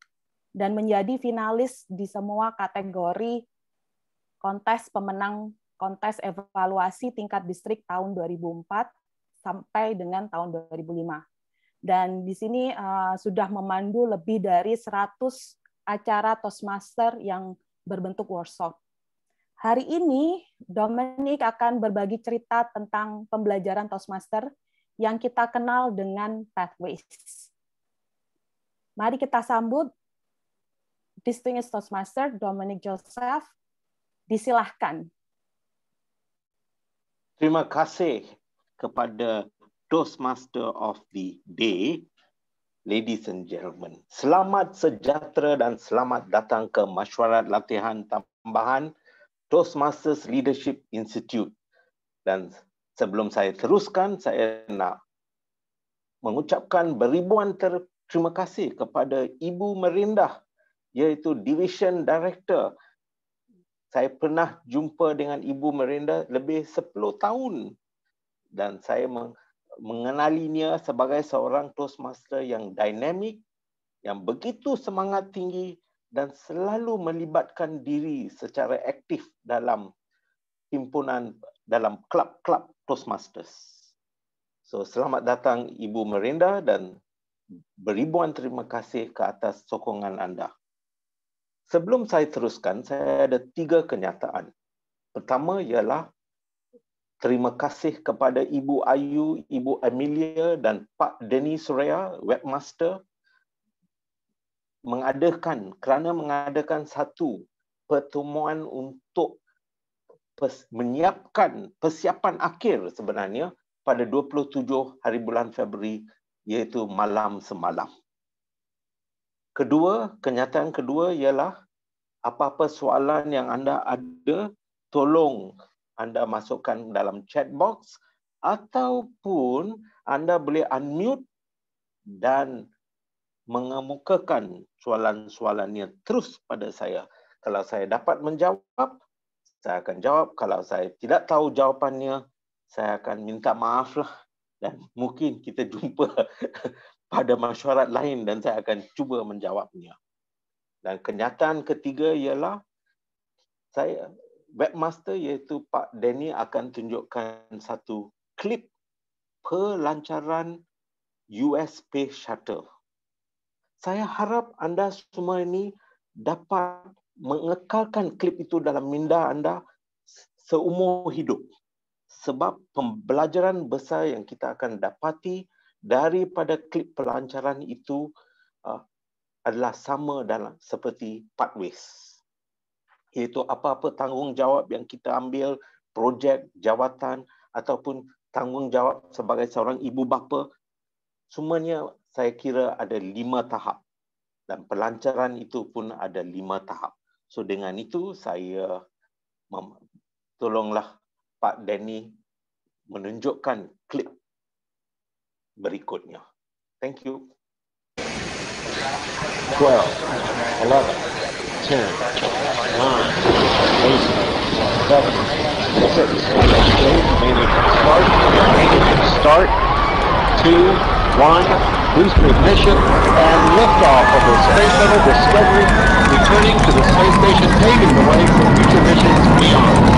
dan menjadi finalis di semua kategori kontes pemenang kontes evaluasi tingkat distrik tahun 2004 sampai dengan tahun 2005. Dan di sini uh, sudah memandu lebih dari 100 acara Toastmaster yang berbentuk workshop. Hari ini Dominic akan berbagi cerita tentang pembelajaran Toastmaster yang kita kenal dengan Pathways. Mari kita sambut Distinguished Toastmaster Dominic Joseph. Disilahkan. Terima kasih kepada Toastmaster of the Day, Ladies and gentlemen, selamat sejahtera dan selamat datang ke mesyuarat latihan tambahan Toastmasters Leadership Institute. Dan sebelum saya teruskan, saya nak mengucapkan beribuan ter- terima kasih kepada Ibu Merindah iaitu Division Director. Saya pernah jumpa dengan Ibu Merindah lebih 10 tahun dan saya meng- mengenalinya sebagai seorang Toastmaster yang dinamik, yang begitu semangat tinggi dan selalu melibatkan diri secara aktif dalam himpunan dalam klub-klub Toastmasters. So selamat datang Ibu Merinda dan beribuan terima kasih ke atas sokongan anda. Sebelum saya teruskan, saya ada tiga kenyataan. Pertama ialah Terima kasih kepada Ibu Ayu, Ibu Amelia dan Pak Denis Surya, webmaster mengadakan kerana mengadakan satu pertemuan untuk pers- menyiapkan persiapan akhir sebenarnya pada 27 hari bulan Februari iaitu malam semalam. Kedua, kenyataan kedua ialah apa-apa soalan yang anda ada tolong anda masukkan dalam chat box ataupun anda boleh unmute dan mengemukakan soalan-soalannya terus pada saya. Kalau saya dapat menjawab, saya akan jawab. Kalau saya tidak tahu jawapannya, saya akan minta maaflah dan mungkin kita jumpa pada masyarakat lain dan saya akan cuba menjawabnya. Dan kenyataan ketiga ialah saya webmaster iaitu Pak Danny akan tunjukkan satu klip pelancaran US Space Shuttle. Saya harap anda semua ini dapat mengekalkan klip itu dalam minda anda seumur hidup. Sebab pembelajaran besar yang kita akan dapati daripada klip pelancaran itu uh, adalah sama dalam seperti pathways iaitu apa-apa tanggungjawab yang kita ambil, projek, jawatan ataupun tanggungjawab sebagai seorang ibu bapa, semuanya saya kira ada lima tahap. Dan pelancaran itu pun ada lima tahap. So dengan itu saya tolonglah Pak Danny menunjukkan klip berikutnya. Thank you. 12, 11, 10, 9, 8, 7, 6, 5, 4, 3, 2, 1, 10, 9, 8, 7, 6, 8, start, 2, 1, booster ignition, and liftoff of the Space Shuttle Discovery, returning to the space station, paving the way for future missions beyond.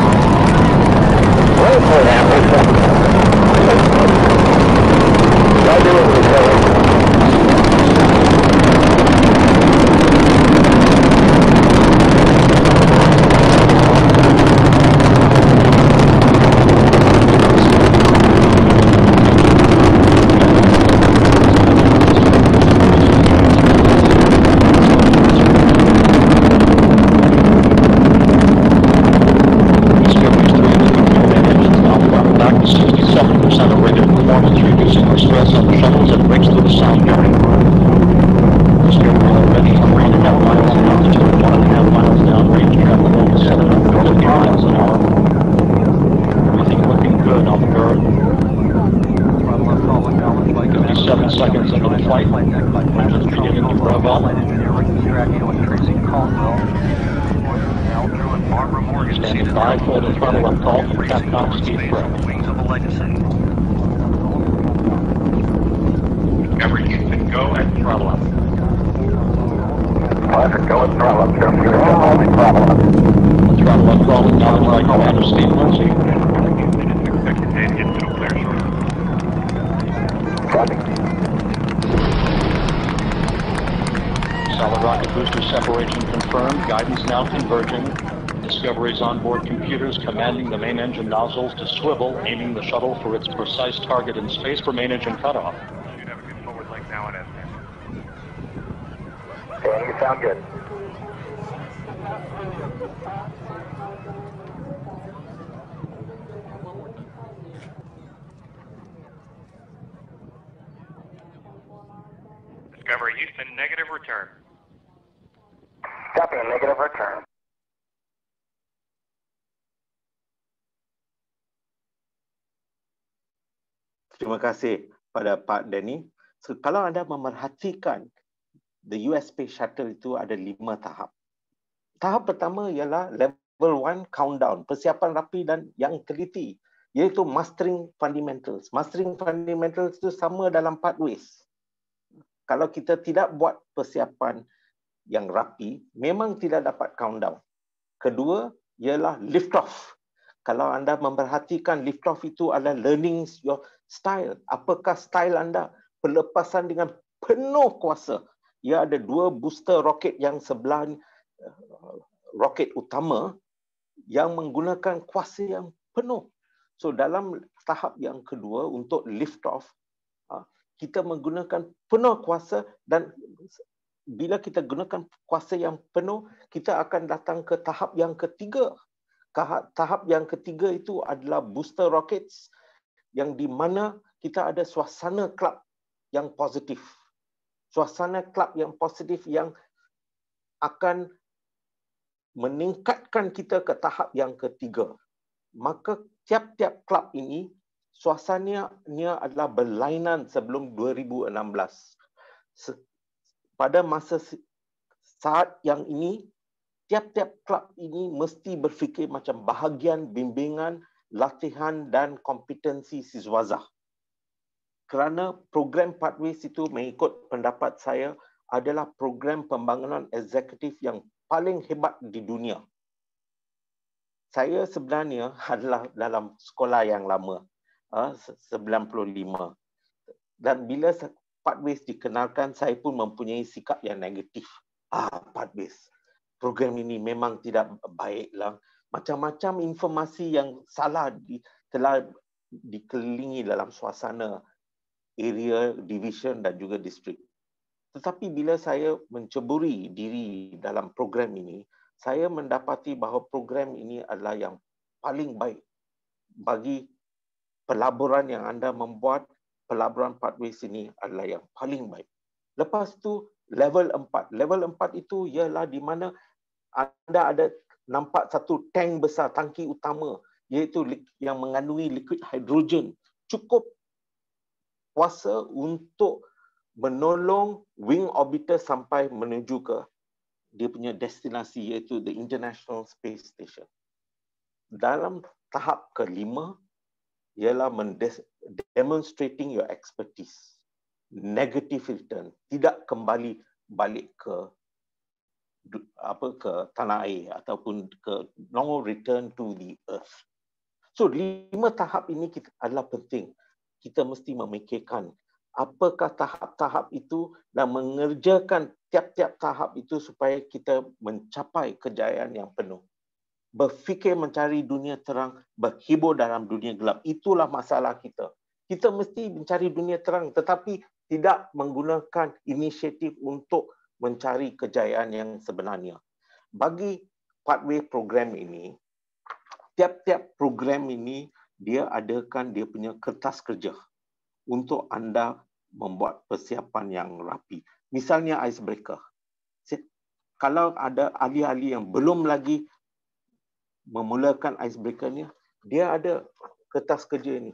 Wait for that, wait for that. Right over the these onboard computers commanding the main engine nozzles to swivel, aiming the shuttle for its precise target in space for main engine cutoff. Should have a good forward link now on Okay, you sound good. Discovery Houston, negative return. Copy, negative return. Terima kasih pada Pak Danny. So, kalau anda memerhatikan the US Space Shuttle itu ada lima tahap. Tahap pertama ialah level one countdown, persiapan rapi dan yang teliti, iaitu mastering fundamentals. Mastering fundamentals itu sama dalam part ways. Kalau kita tidak buat persiapan yang rapi, memang tidak dapat countdown. Kedua ialah lift off. Kalau anda memperhatikan lift off itu adalah learning your style. Apakah style anda? Pelepasan dengan penuh kuasa. Ia ada dua booster roket yang sebelah uh, eh, roket utama yang menggunakan kuasa yang penuh. So dalam tahap yang kedua untuk lift off, ah, kita menggunakan penuh kuasa dan bila kita gunakan kuasa yang penuh, kita akan datang ke tahap yang ketiga. Tahap yang ketiga itu adalah booster rockets yang di mana kita ada suasana klub yang positif. Suasana klub yang positif yang akan meningkatkan kita ke tahap yang ketiga. Maka tiap-tiap klub ini suasananya adalah berlainan sebelum 2016. Pada masa saat yang ini tiap-tiap klub ini mesti berfikir macam bahagian bimbingan latihan dan kompetensi siswaza. Kerana program Pathways itu mengikut pendapat saya adalah program pembangunan eksekutif yang paling hebat di dunia. Saya sebenarnya adalah dalam sekolah yang lama, 95. Ah, dan bila Pathways dikenalkan, saya pun mempunyai sikap yang negatif. Ah, Pathways. Program ini memang tidak baiklah macam-macam informasi yang salah di, telah dikelilingi dalam suasana area, division dan juga district. Tetapi bila saya menceburi diri dalam program ini, saya mendapati bahawa program ini adalah yang paling baik bagi pelaburan yang anda membuat, pelaburan pathway sini adalah yang paling baik. Lepas tu level 4. Level 4 itu ialah di mana anda ada nampak satu tank besar, tangki utama iaitu yang mengandungi liquid hydrogen cukup kuasa untuk menolong wing orbiter sampai menuju ke dia punya destinasi iaitu the International Space Station. Dalam tahap kelima ialah demonstrating your expertise. Negative return, tidak kembali balik ke apa ke tanah air ataupun ke no return to the earth. So lima tahap ini kita adalah penting. Kita mesti memikirkan apakah tahap-tahap itu dan mengerjakan tiap-tiap tahap itu supaya kita mencapai kejayaan yang penuh. Berfikir mencari dunia terang, berhibur dalam dunia gelap. Itulah masalah kita. Kita mesti mencari dunia terang tetapi tidak menggunakan inisiatif untuk mencari kejayaan yang sebenarnya. Bagi pathway program ini, tiap-tiap program ini dia adakan dia punya kertas kerja untuk anda membuat persiapan yang rapi. Misalnya icebreaker. Kalau ada ahli-ahli yang belum lagi memulakan icebreaker ni, dia ada kertas kerja ini.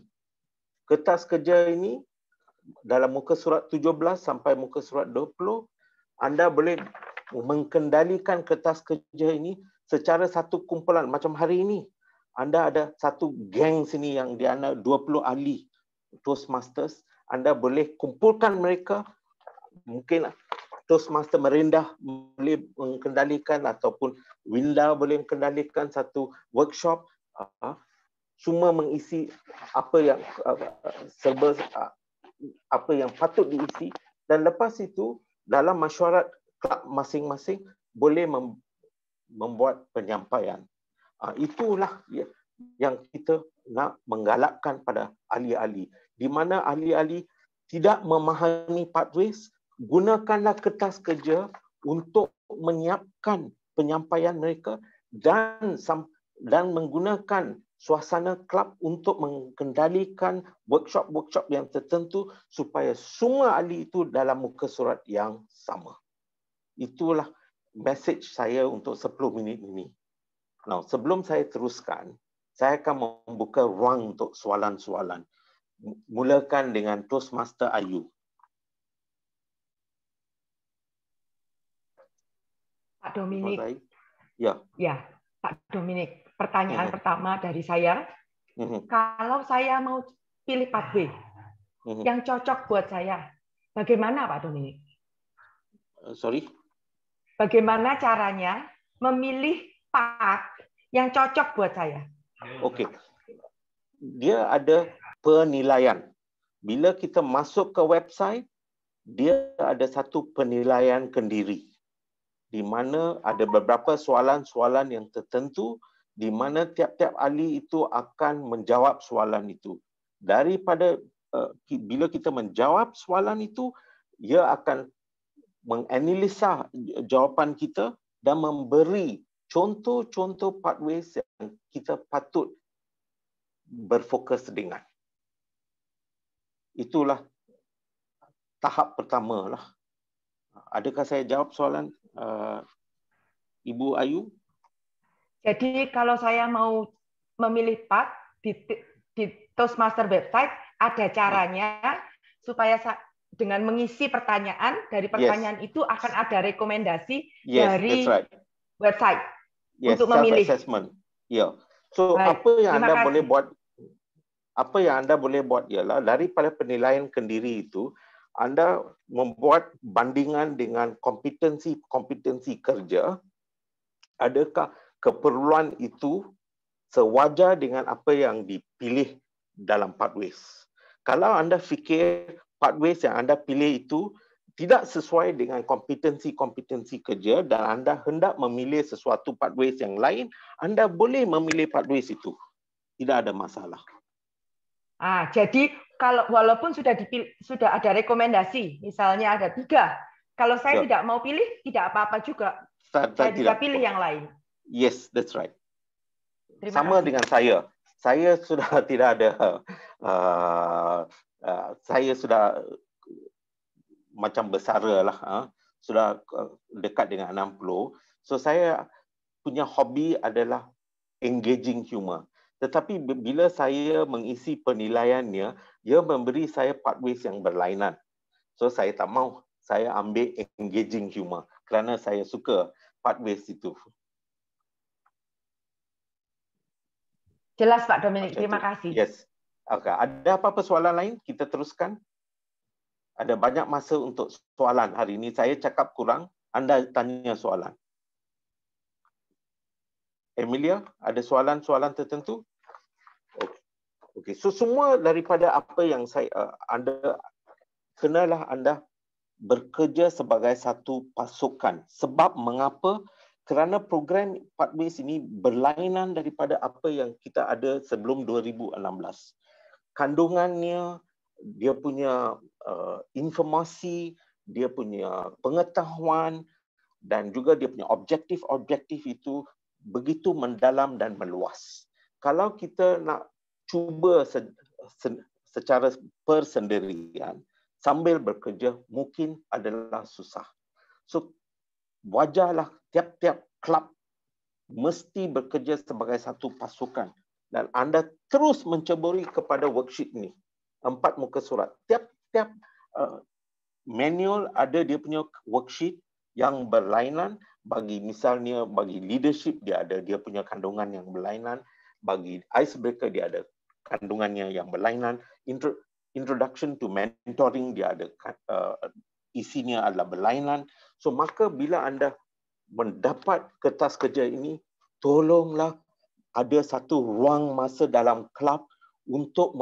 Kertas kerja ini dalam muka surat 17 sampai muka surat anda boleh mengendalikan kertas kerja ini secara satu kumpulan macam hari ini anda ada satu geng sini yang di anda 20 ahli Toastmasters anda boleh kumpulkan mereka mungkin Toastmaster merindah boleh mengendalikan ataupun Winda boleh mengendalikan satu workshop ah, cuma mengisi apa yang uh, apa yang patut diisi dan lepas itu dalam masyarakat kelab masing-masing boleh mem- membuat penyampaian. Uh, itulah yang kita nak menggalakkan pada ahli-ahli. Di mana ahli-ahli tidak memahami pathways, gunakanlah kertas kerja untuk menyiapkan penyampaian mereka dan dan menggunakan suasana klub untuk mengendalikan workshop-workshop yang tertentu supaya semua ahli itu dalam muka surat yang sama. Itulah message saya untuk 10 minit ini. Now, sebelum saya teruskan, saya akan membuka ruang untuk soalan-soalan. Mulakan dengan Toastmaster Ayu. Pak Dominic. Ya. Ya, Pak Dominik. pertanyaan mm-hmm. pertama dari saya. Mm-hmm. Kalau saya mau pilih pathway mm-hmm. yang cocok buat saya, bagaimana Pak Dominik? Uh, eh, sorry? Bagaimana caranya memilih path yang cocok buat saya? Oke. Okay. Dia ada penilaian. Bila kita masuk ke website, dia ada satu penilaian kendiri di mana ada beberapa soalan-soalan yang tertentu di mana tiap-tiap ahli itu akan menjawab soalan itu. Daripada uh, bila kita menjawab soalan itu, ia akan menganalisa jawapan kita dan memberi contoh-contoh pathways yang kita patut berfokus dengan. Itulah tahap pertama lah. Adakah saya jawab soalan uh, Ibu Ayu? Jadi kalau saya mau memilih part di, di Toastmaster website, ada hmm. caranya supaya sa- dengan mengisi pertanyaan dari pertanyaan yes. itu akan ada rekomendasi yes, dari right. website yes, untuk memilih. Assessment. Iya. Yeah. So right. apa yang Terima anda kasih. boleh buat apa yang anda boleh buat ialah daripada penilaian kendiri itu anda membuat bandingan dengan kompetensi-kompetensi kerja adakah keperluan itu sewajar dengan apa yang dipilih dalam pathways. Kalau anda fikir pathways yang anda pilih itu tidak sesuai dengan kompetensi-kompetensi kerja dan anda hendak memilih sesuatu pathways yang lain, anda boleh memilih pathways itu. Tidak ada masalah. Ah, jadi kalau walaupun sudah dipilih, sudah ada rekomendasi, misalnya ada tiga, kalau saya ya. tidak mau pilih, tidak apa-apa juga. Tidak, saya tidak bisa pilih yang lain. Yes, that's right. Terima Sama kasih. dengan saya. Saya sudah tidak ada. Uh, uh, saya sudah uh, macam besar lah. Uh, sudah uh, dekat dengan 60. So saya punya hobi adalah engaging humor. Tetapi bila saya mengisi penilaiannya, dia memberi saya pathways yang berlainan. So saya tak mau saya ambil engaging humor kerana saya suka pathways itu. Jelas Pak Dominik, Macam terima itu. kasih. Yes. Okay. Ada apa-apa soalan lain? Kita teruskan. Ada banyak masa untuk soalan hari ini. Saya cakap kurang, anda tanya soalan. Emilia, ada soalan-soalan tertentu? Okey. Okay. So semua daripada apa yang saya uh, anda kenalah anda berkerja sebagai satu pasukan. Sebab mengapa kerana program Part B ini berlainan daripada apa yang kita ada sebelum 2016. Kandungannya, dia punya uh, informasi, dia punya pengetahuan dan juga dia punya objektif-objektif itu begitu mendalam dan meluas. Kalau kita nak cuba se- se- secara persendirian sambil bekerja mungkin adalah susah. So wajarlah tiap-tiap klub mesti bekerja sebagai satu pasukan dan anda terus menceburi kepada worksheet ni empat muka surat tiap-tiap uh, manual ada dia punya worksheet yang berlainan bagi misalnya bagi leadership dia ada dia punya kandungan yang berlainan bagi icebreaker dia ada kandungannya yang berlainan Intro, introduction to mentoring dia ada uh, isinya adalah berlainan so maka bila anda mendapat kertas kerja ini, tolonglah ada satu ruang masa dalam kelab untuk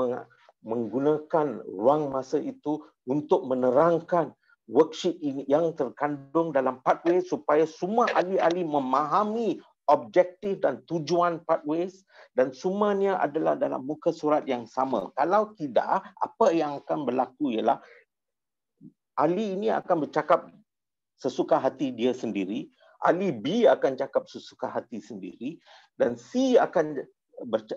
menggunakan ruang masa itu untuk menerangkan worksheet yang terkandung dalam pathway supaya semua ahli-ahli memahami objektif dan tujuan pathways dan semuanya adalah dalam muka surat yang sama. Kalau tidak, apa yang akan berlaku ialah ahli ini akan bercakap sesuka hati dia sendiri, Ali B akan cakap sesuka hati sendiri dan C akan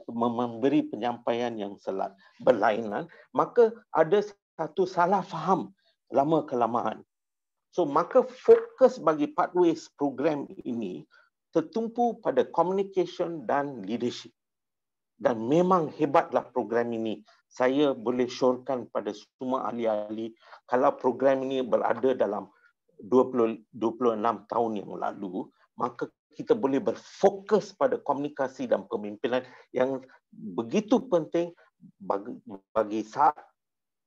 memberi penyampaian yang selat berlainan maka ada satu salah faham lama kelamaan so maka fokus bagi pathways program ini tertumpu pada communication dan leadership dan memang hebatlah program ini saya boleh syorkan pada semua ahli-ahli kalau program ini berada dalam 20, 26 tahun yang lalu, maka kita boleh berfokus pada komunikasi dan pemimpinan yang begitu penting bagi, bagi saat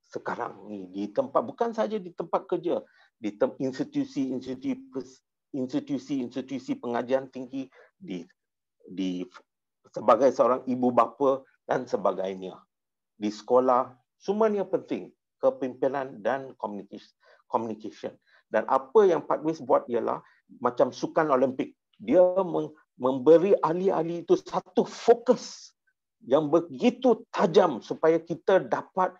sekarang ni di tempat bukan saja di tempat kerja di tem, institusi-institusi institusi-institusi pengajian tinggi di di sebagai seorang ibu bapa dan sebagainya di sekolah Semua ni penting kepimpinan dan communication dan apa yang Pak Luis buat ialah macam sukan Olimpik dia memberi ahli-ahli itu satu fokus yang begitu tajam supaya kita dapat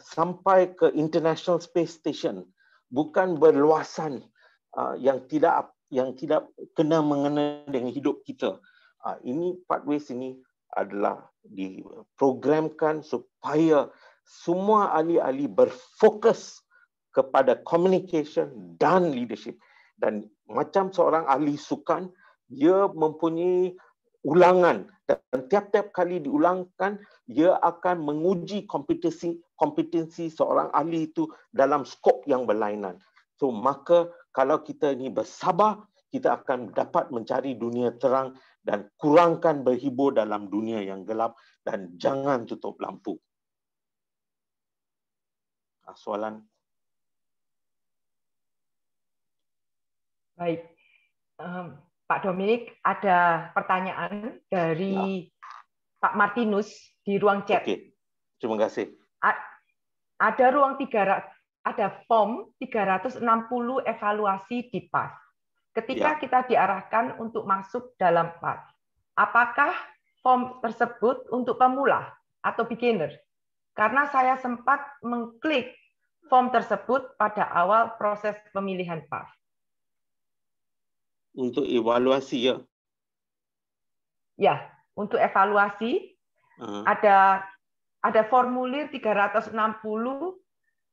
sampai ke International Space Station bukan berluasan uh, yang tidak yang tidak kena mengena dengan hidup kita. Uh, ini pathways ini adalah diprogramkan supaya semua ahli-ahli berfokus kepada communication dan leadership dan macam seorang ahli sukan dia mempunyai ulangan dan tiap-tiap kali diulangkan dia akan menguji kompetensi kompetensi seorang ahli itu dalam skop yang berlainan. So maka kalau kita ini bersabar kita akan dapat mencari dunia terang dan kurangkan berhibur dalam dunia yang gelap dan jangan tutup lampu. Ah, soalan Baik, um, Pak Dominik, ada pertanyaan dari ya. Pak Martinus di ruang chat. Oke, terima kasih. A ada ruang tiga ada form 360 evaluasi di PAS. Ketika ya. kita diarahkan untuk masuk dalam PAS, apakah form tersebut untuk pemula atau beginner? Karena saya sempat mengklik form tersebut pada awal proses pemilihan PAS untuk evaluasi ya? Ya, untuk evaluasi uh -huh. ada ada formulir 360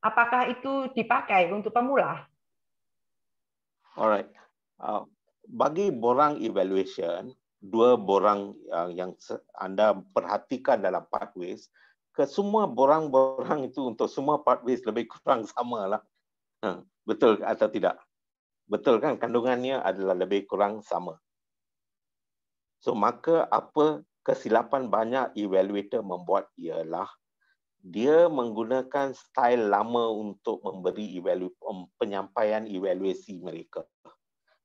apakah itu dipakai untuk pemula? Alright. Uh, bagi borang evaluation, dua borang uh, yang anda perhatikan dalam pathways, ke semua borang-borang itu untuk semua pathways lebih kurang sama lah. Uh, betul atau tidak? Betul kan? Kandungannya adalah lebih kurang sama. So, maka apa kesilapan banyak evaluator membuat ialah dia menggunakan style lama untuk memberi evalu- penyampaian evaluasi mereka.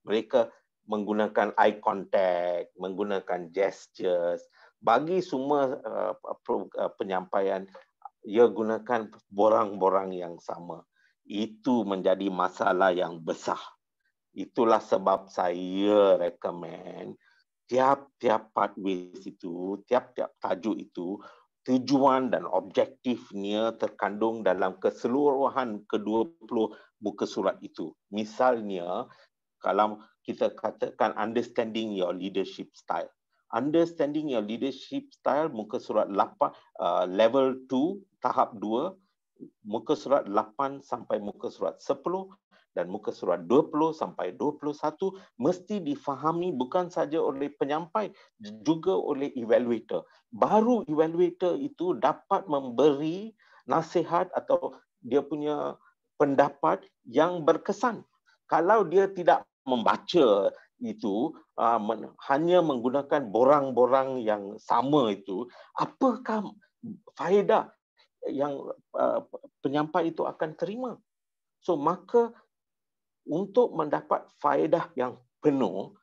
Mereka menggunakan eye contact, menggunakan gestures. Bagi semua uh, penyampaian, ia gunakan borang-borang yang sama. Itu menjadi masalah yang besar. Itulah sebab saya rekomen tiap-tiap pathways itu, tiap-tiap tajuk itu, tujuan dan objektifnya terkandung dalam keseluruhan ke-20 buku surat itu. Misalnya, kalau kita katakan understanding your leadership style. Understanding your leadership style, muka surat 8, uh, level 2, tahap 2, muka surat 8 sampai muka surat 10, dan muka surat 20 sampai 21 mesti difahami bukan saja oleh penyampai juga oleh evaluator. Baru evaluator itu dapat memberi nasihat atau dia punya pendapat yang berkesan. Kalau dia tidak membaca itu ah, hanya menggunakan borang-borang yang sama itu, apakah faedah yang ah, penyampai itu akan terima? So maka untuk mendapat faedah yang penuh,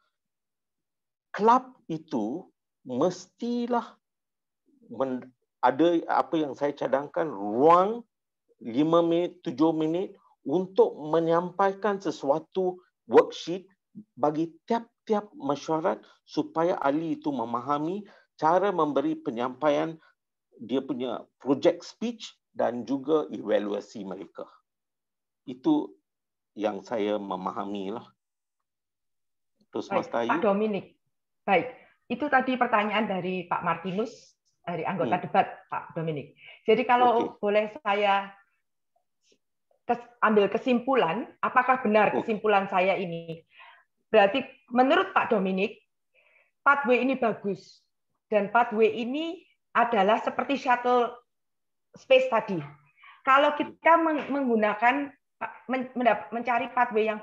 klub itu mestilah ada apa yang saya cadangkan ruang 5 minit, 7 minit untuk menyampaikan sesuatu worksheet bagi tiap-tiap masyarakat supaya ahli itu memahami cara memberi penyampaian dia punya project speech dan juga evaluasi mereka. Itu yang saya memahami lah. Terus Baik, Mas Tayu. Pak Dominik. Baik, itu tadi pertanyaan dari Pak Martinus dari anggota hmm. debat Pak Dominik. Jadi kalau okay. boleh saya ambil kesimpulan, apakah benar kesimpulan saya ini? Berarti menurut Pak Dominik, pathway ini bagus dan pathway ini adalah seperti shuttle space tadi. Kalau kita menggunakan mencari pathway yang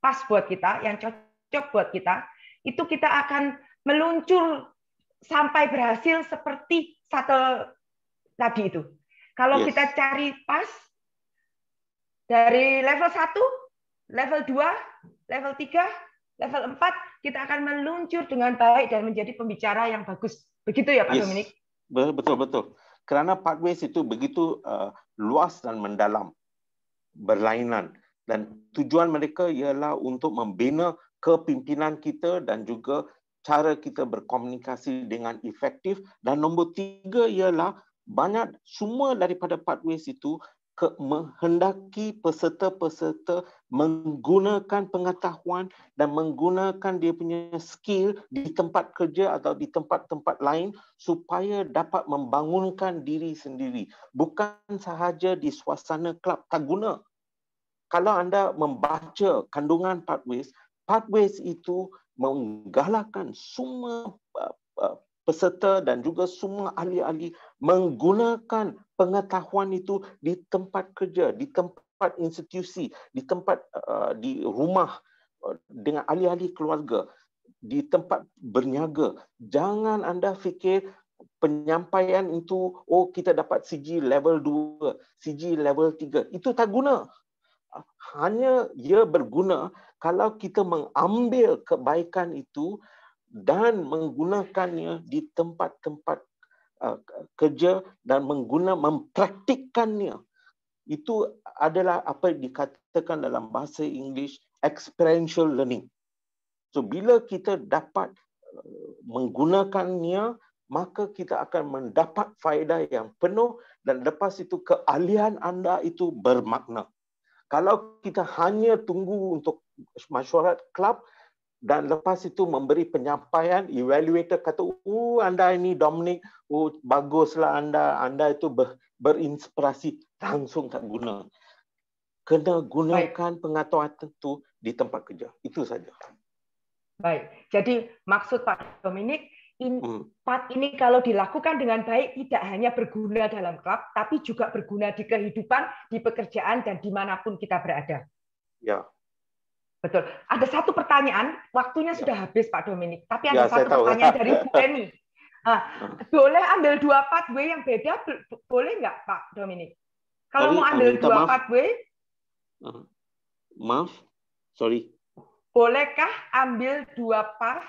pas buat kita, yang cocok buat kita, itu kita akan meluncur sampai berhasil seperti satu tadi itu. Kalau yes. kita cari pas dari level 1, level 2, level 3, level 4, kita akan meluncur dengan baik dan menjadi pembicara yang bagus. Begitu ya Pak yes. Dominik? Betul betul. Karena pathways itu begitu uh, luas dan mendalam berlainan dan tujuan mereka ialah untuk membina kepimpinan kita dan juga cara kita berkomunikasi dengan efektif dan nombor tiga ialah banyak semua daripada pathways itu ke, menghendaki peserta-peserta menggunakan pengetahuan dan menggunakan dia punya skill di tempat kerja atau di tempat-tempat lain supaya dapat membangunkan diri sendiri bukan sahaja di suasana kelab tak guna kalau anda membaca kandungan pathways, pathways itu menggalakkan semua uh, uh, peserta dan juga semua ahli-ahli menggunakan pengetahuan itu di tempat kerja, di tempat institusi, di tempat uh, di rumah dengan ahli-ahli keluarga, di tempat berniaga. Jangan anda fikir penyampaian itu oh kita dapat CG level 2, CG level 3. Itu tak guna hanya ia berguna kalau kita mengambil kebaikan itu dan menggunakannya di tempat-tempat uh, kerja dan mengguna mempraktikkannya itu adalah apa dikatakan dalam bahasa English experiential learning so bila kita dapat uh, menggunakannya maka kita akan mendapat faedah yang penuh dan lepas itu keahlian anda itu bermakna kalau kita hanya tunggu untuk masyarakat klub dan lepas itu memberi penyampaian, evaluator kata, oh anda ini Dominic, oh baguslah anda, anda itu ber, berinspirasi, langsung tak guna. Kena gunakan pengetahuan itu di tempat kerja. Itu saja. Baik. Jadi maksud Pak Dominic, empat hmm. ini kalau dilakukan dengan baik tidak hanya berguna dalam klub tapi juga berguna di kehidupan di pekerjaan dan dimanapun kita berada ya betul ada satu pertanyaan waktunya ya. sudah habis Pak Dominik tapi ya, satu tahu. pertanyaan dari Bu Penny nah, hmm. boleh ambil dua part pathway yang beda boleh nggak Pak Dominik kalau Tadi, mau ambil dua maaf. pathway hmm. maaf sorry bolehkah ambil dua part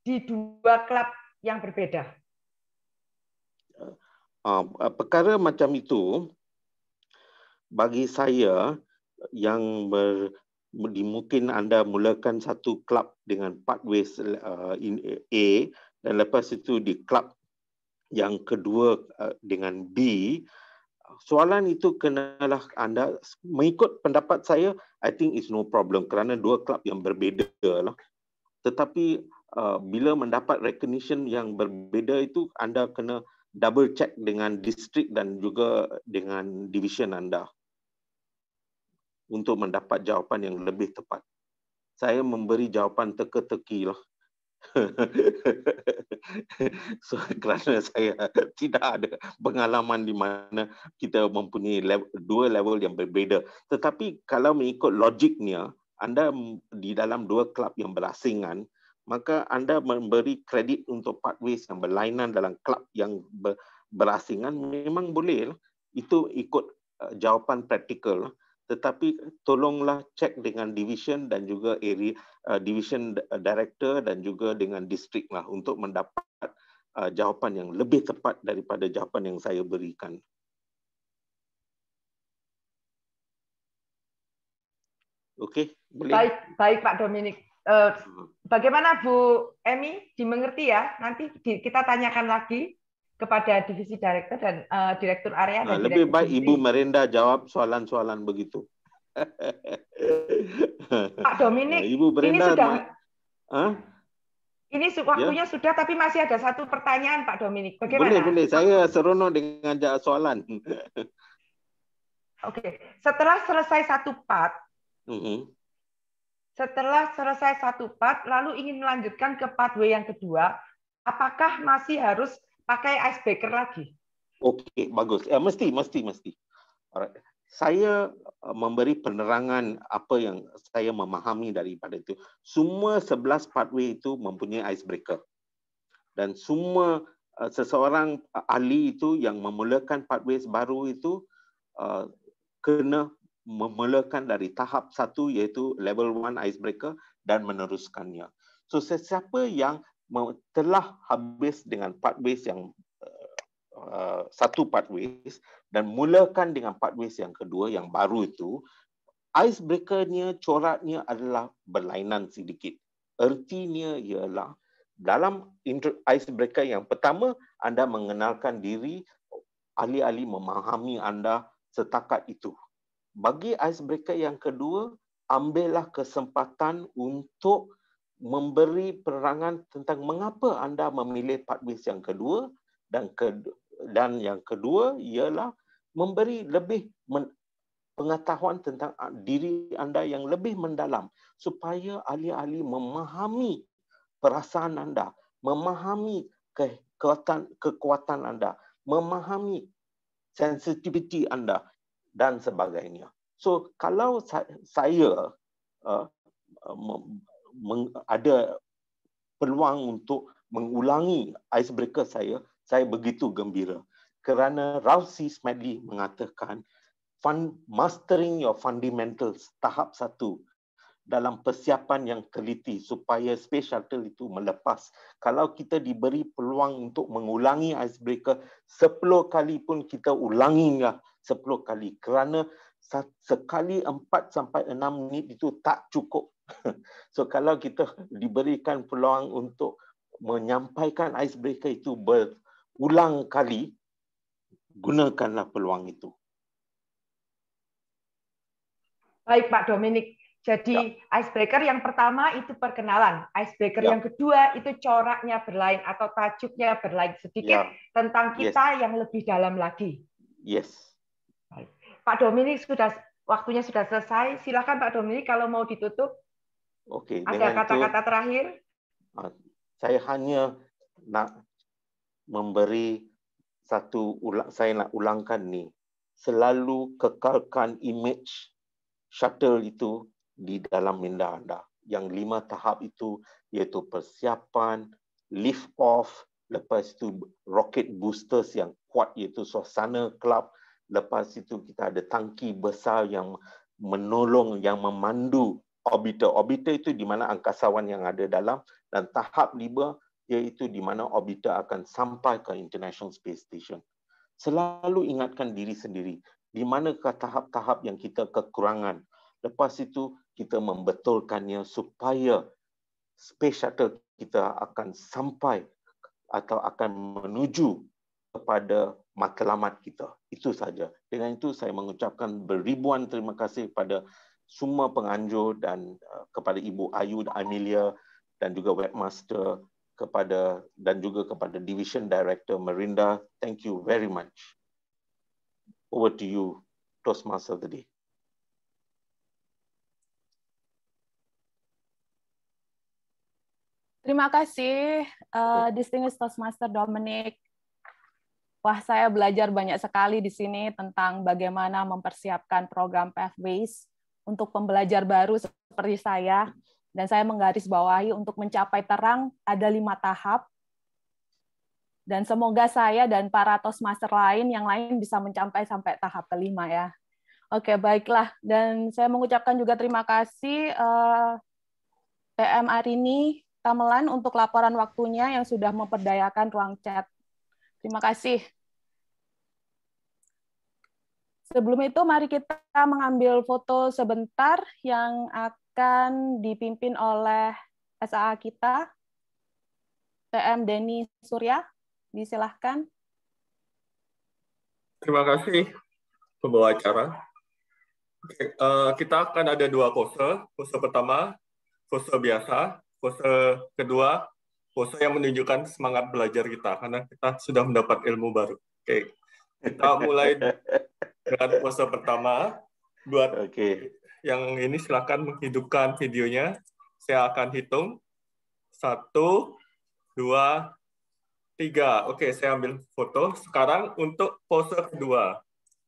di dua klub yang berbeza. Ah, ah, perkara macam itu bagi saya yang ber, dimungkin anda mulakan satu klub dengan pathways ah, A dan lepas itu di klub yang kedua dengan B soalan itu kenalah anda mengikut pendapat saya I think it's no problem kerana dua klub yang berbeza lah tetapi Uh, bila mendapat recognition yang berbeza itu anda kena double check dengan distrik dan juga dengan division anda untuk mendapat jawapan yang lebih tepat. Saya memberi jawapan teka-teki lah. so, kerana saya tidak ada pengalaman di mana kita mempunyai level, dua level yang berbeza. Tetapi kalau mengikut logiknya, anda di dalam dua klub yang berasingan, maka anda memberi kredit untuk pathways yang berlainan dalam kelab yang ber, berasingan memang boleh lah. itu ikut uh, jawapan praktikal tetapi tolonglah cek dengan division dan juga area uh, division uh, director dan juga dengan district lah untuk mendapat uh, jawapan yang lebih tepat daripada jawapan yang saya berikan Okey, boleh. Baik, baik Pak Dominic. Eh, hmm. bagaimana Bu Emi dimengerti ya? Nanti kita tanyakan lagi kepada divisi direktur dan uh, direktur area. Nah, dan lebih baik divisi. Ibu Merenda jawab soalan-soalan begitu. Pak Dominik, nah, Ibu Merinda, ini sudah. Huh? Ini waktunya ya? sudah, tapi masih ada satu pertanyaan Pak Dominik. Bagaimana? Boleh, boleh. Saya serono dengan soalan. Oke, okay. setelah selesai satu part, mm -hmm. setelah selesai satu part lalu ingin melanjutkan ke part W yang kedua, apakah masih harus pakai icebreaker lagi? Oke, okay, bagus. Ya mesti, mesti, mesti. Alright. Saya eh, memberi penerangan apa yang saya memahami daripada itu. Semua 11 pathway itu mempunyai icebreaker. Dan semua eh, seseorang ahli itu yang memulakan part pathway baru itu kena memulakan dari tahap satu iaitu level one icebreaker dan meneruskannya. So sesiapa yang telah habis dengan part pathways yang uh, satu pathways dan mulakan dengan part pathways yang kedua yang baru itu icebreakernya coraknya adalah berlainan sedikit. Ertinya ialah dalam icebreaker yang pertama anda mengenalkan diri ahli-ahli memahami anda setakat itu bagi ice breaker yang kedua ambillah kesempatan untuk memberi perangan tentang mengapa anda memilih part base yang kedua dan ke, dan yang kedua ialah memberi lebih men, pengetahuan tentang diri anda yang lebih mendalam supaya ahli-ahli memahami perasaan anda, memahami kekuatan kekuatan anda, memahami sensitiviti anda dan sebagainya. So kalau saya uh, uh ada peluang untuk mengulangi icebreaker saya, saya begitu gembira kerana Ralph C. Smedley mengatakan "Fund mastering your fundamentals tahap satu dalam persiapan yang teliti supaya space shuttle itu melepas. Kalau kita diberi peluang untuk mengulangi icebreaker, 10 kali pun kita ulanginya 10 kali kerana sekali 4 sampai 6 minit itu tak cukup. So kalau kita diberikan peluang untuk menyampaikan icebreaker itu berulang kali, gunakanlah peluang itu. Baik Pak Dominik, jadi ya. icebreaker yang pertama itu perkenalan, icebreaker ya. yang kedua itu coraknya berlain atau tajuknya berlain sedikit ya. tentang kita yes. yang lebih dalam lagi. Yes. Pak Dominik sudah waktunya sudah selesai. Silakan Pak Dominik kalau mau ditutup. Oke. Ada kata-kata terakhir? Ah, saya hanya nak memberi satu ulang saya nak ulangkan ni. Selalu kekalkan image shuttle itu di dalam minda anda. Yang lima tahap itu iaitu persiapan, lift off, lepas itu rocket boosters yang kuat iaitu suasana club, lepas itu kita ada tangki besar yang menolong yang memandu orbiter orbiter itu di mana angkasawan yang ada dalam dan tahap 5 iaitu di mana orbiter akan sampai ke International Space Station. Selalu ingatkan diri sendiri di manakah tahap-tahap yang kita kekurangan. Lepas itu kita membetulkannya supaya space shuttle kita akan sampai atau akan menuju kepada matlamat kita. Itu saja. Dengan itu saya mengucapkan beribuan terima kasih kepada semua penganjur dan uh, kepada Ibu Ayu dan Amelia dan juga webmaster kepada dan juga kepada division director Merinda. Thank you very much. Over to you, Toastmaster of the day. Terima kasih, uh, distinguished Toastmaster Dominic. Uh, Wah, saya belajar banyak sekali di sini tentang bagaimana mempersiapkan program Pathways untuk pembelajar baru seperti saya. Dan saya menggarisbawahi untuk mencapai terang ada lima tahap. Dan semoga saya dan para Toastmaster lain yang lain bisa mencapai sampai tahap kelima ya. Oke, baiklah. Dan saya mengucapkan juga terima kasih uh, eh, PM Arini Tamelan untuk laporan waktunya yang sudah memperdayakan ruang chat Terima kasih. Sebelum itu, mari kita mengambil foto sebentar yang akan dipimpin oleh SAA kita, TM Denny Surya. Disilahkan. Terima kasih pembawa acara. Oke, eh, kita akan ada dua pose. Pose pertama, pose biasa. Pose kedua, Poso yang menunjukkan semangat belajar kita karena kita sudah mendapat ilmu baru. Oke, okay. kita mulai dengan poso pertama. Buat okay. yang ini silahkan menghidupkan videonya. Saya akan hitung satu, dua, tiga. Oke, okay, saya ambil foto. Sekarang untuk pose kedua.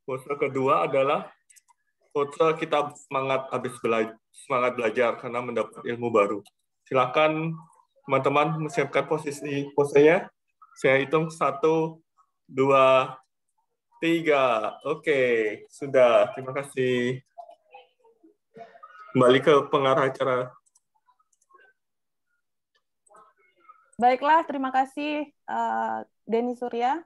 Pose kedua adalah pose kita semangat habis belajar, semangat belajar karena mendapat ilmu baru. Silakan teman-teman menyiapkan posisi posenya. Saya hitung satu, dua, tiga. Oke, sudah. Terima kasih. Kembali ke pengarah acara. Baiklah, terima kasih uh, Denny Surya.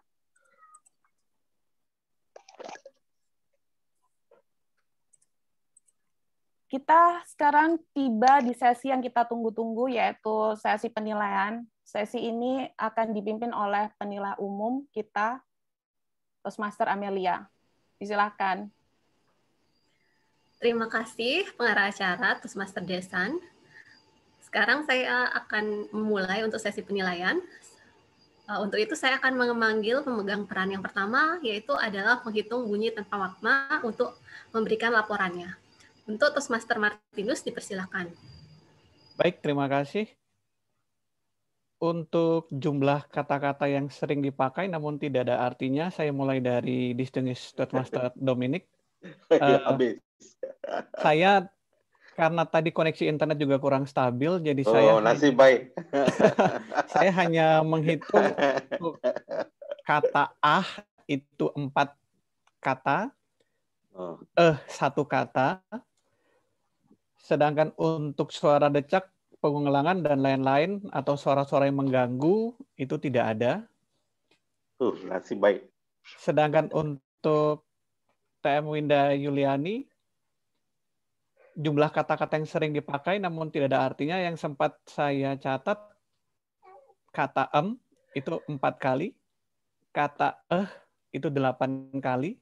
kita sekarang tiba di sesi yang kita tunggu-tunggu yaitu sesi penilaian. Sesi ini akan dipimpin oleh penilai umum kita, Toastmaster Amelia. Silakan. Terima kasih pengarah acara Toastmaster Desan. Sekarang saya akan memulai untuk sesi penilaian. Eh, untuk itu saya akan memanggil pemegang peran yang pertama, yaitu adalah penghitung bunyi tanpa makna untuk memberikan laporannya. Untuk Toastmaster Martinus dipersilahkan. Baik, terima kasih. Untuk jumlah kata-kata yang sering dipakai namun tidak ada artinya, saya mulai dari Distinguished Toastmaster Dominic. Uh, saya karena tadi koneksi internet juga kurang stabil, jadi oh, saya nasib baik. saya hanya menghitung kata ah itu empat kata, oh. eh satu kata, Sedangkan untuk suara decak, pengulangan dan lain-lain atau suara-suara yang mengganggu itu tidak ada. Tuh, nasib baik. Sedangkan untuk TM Winda Yuliani, jumlah kata-kata yang sering dipakai namun tidak ada artinya yang sempat saya catat kata em itu empat kali, kata eh itu delapan kali,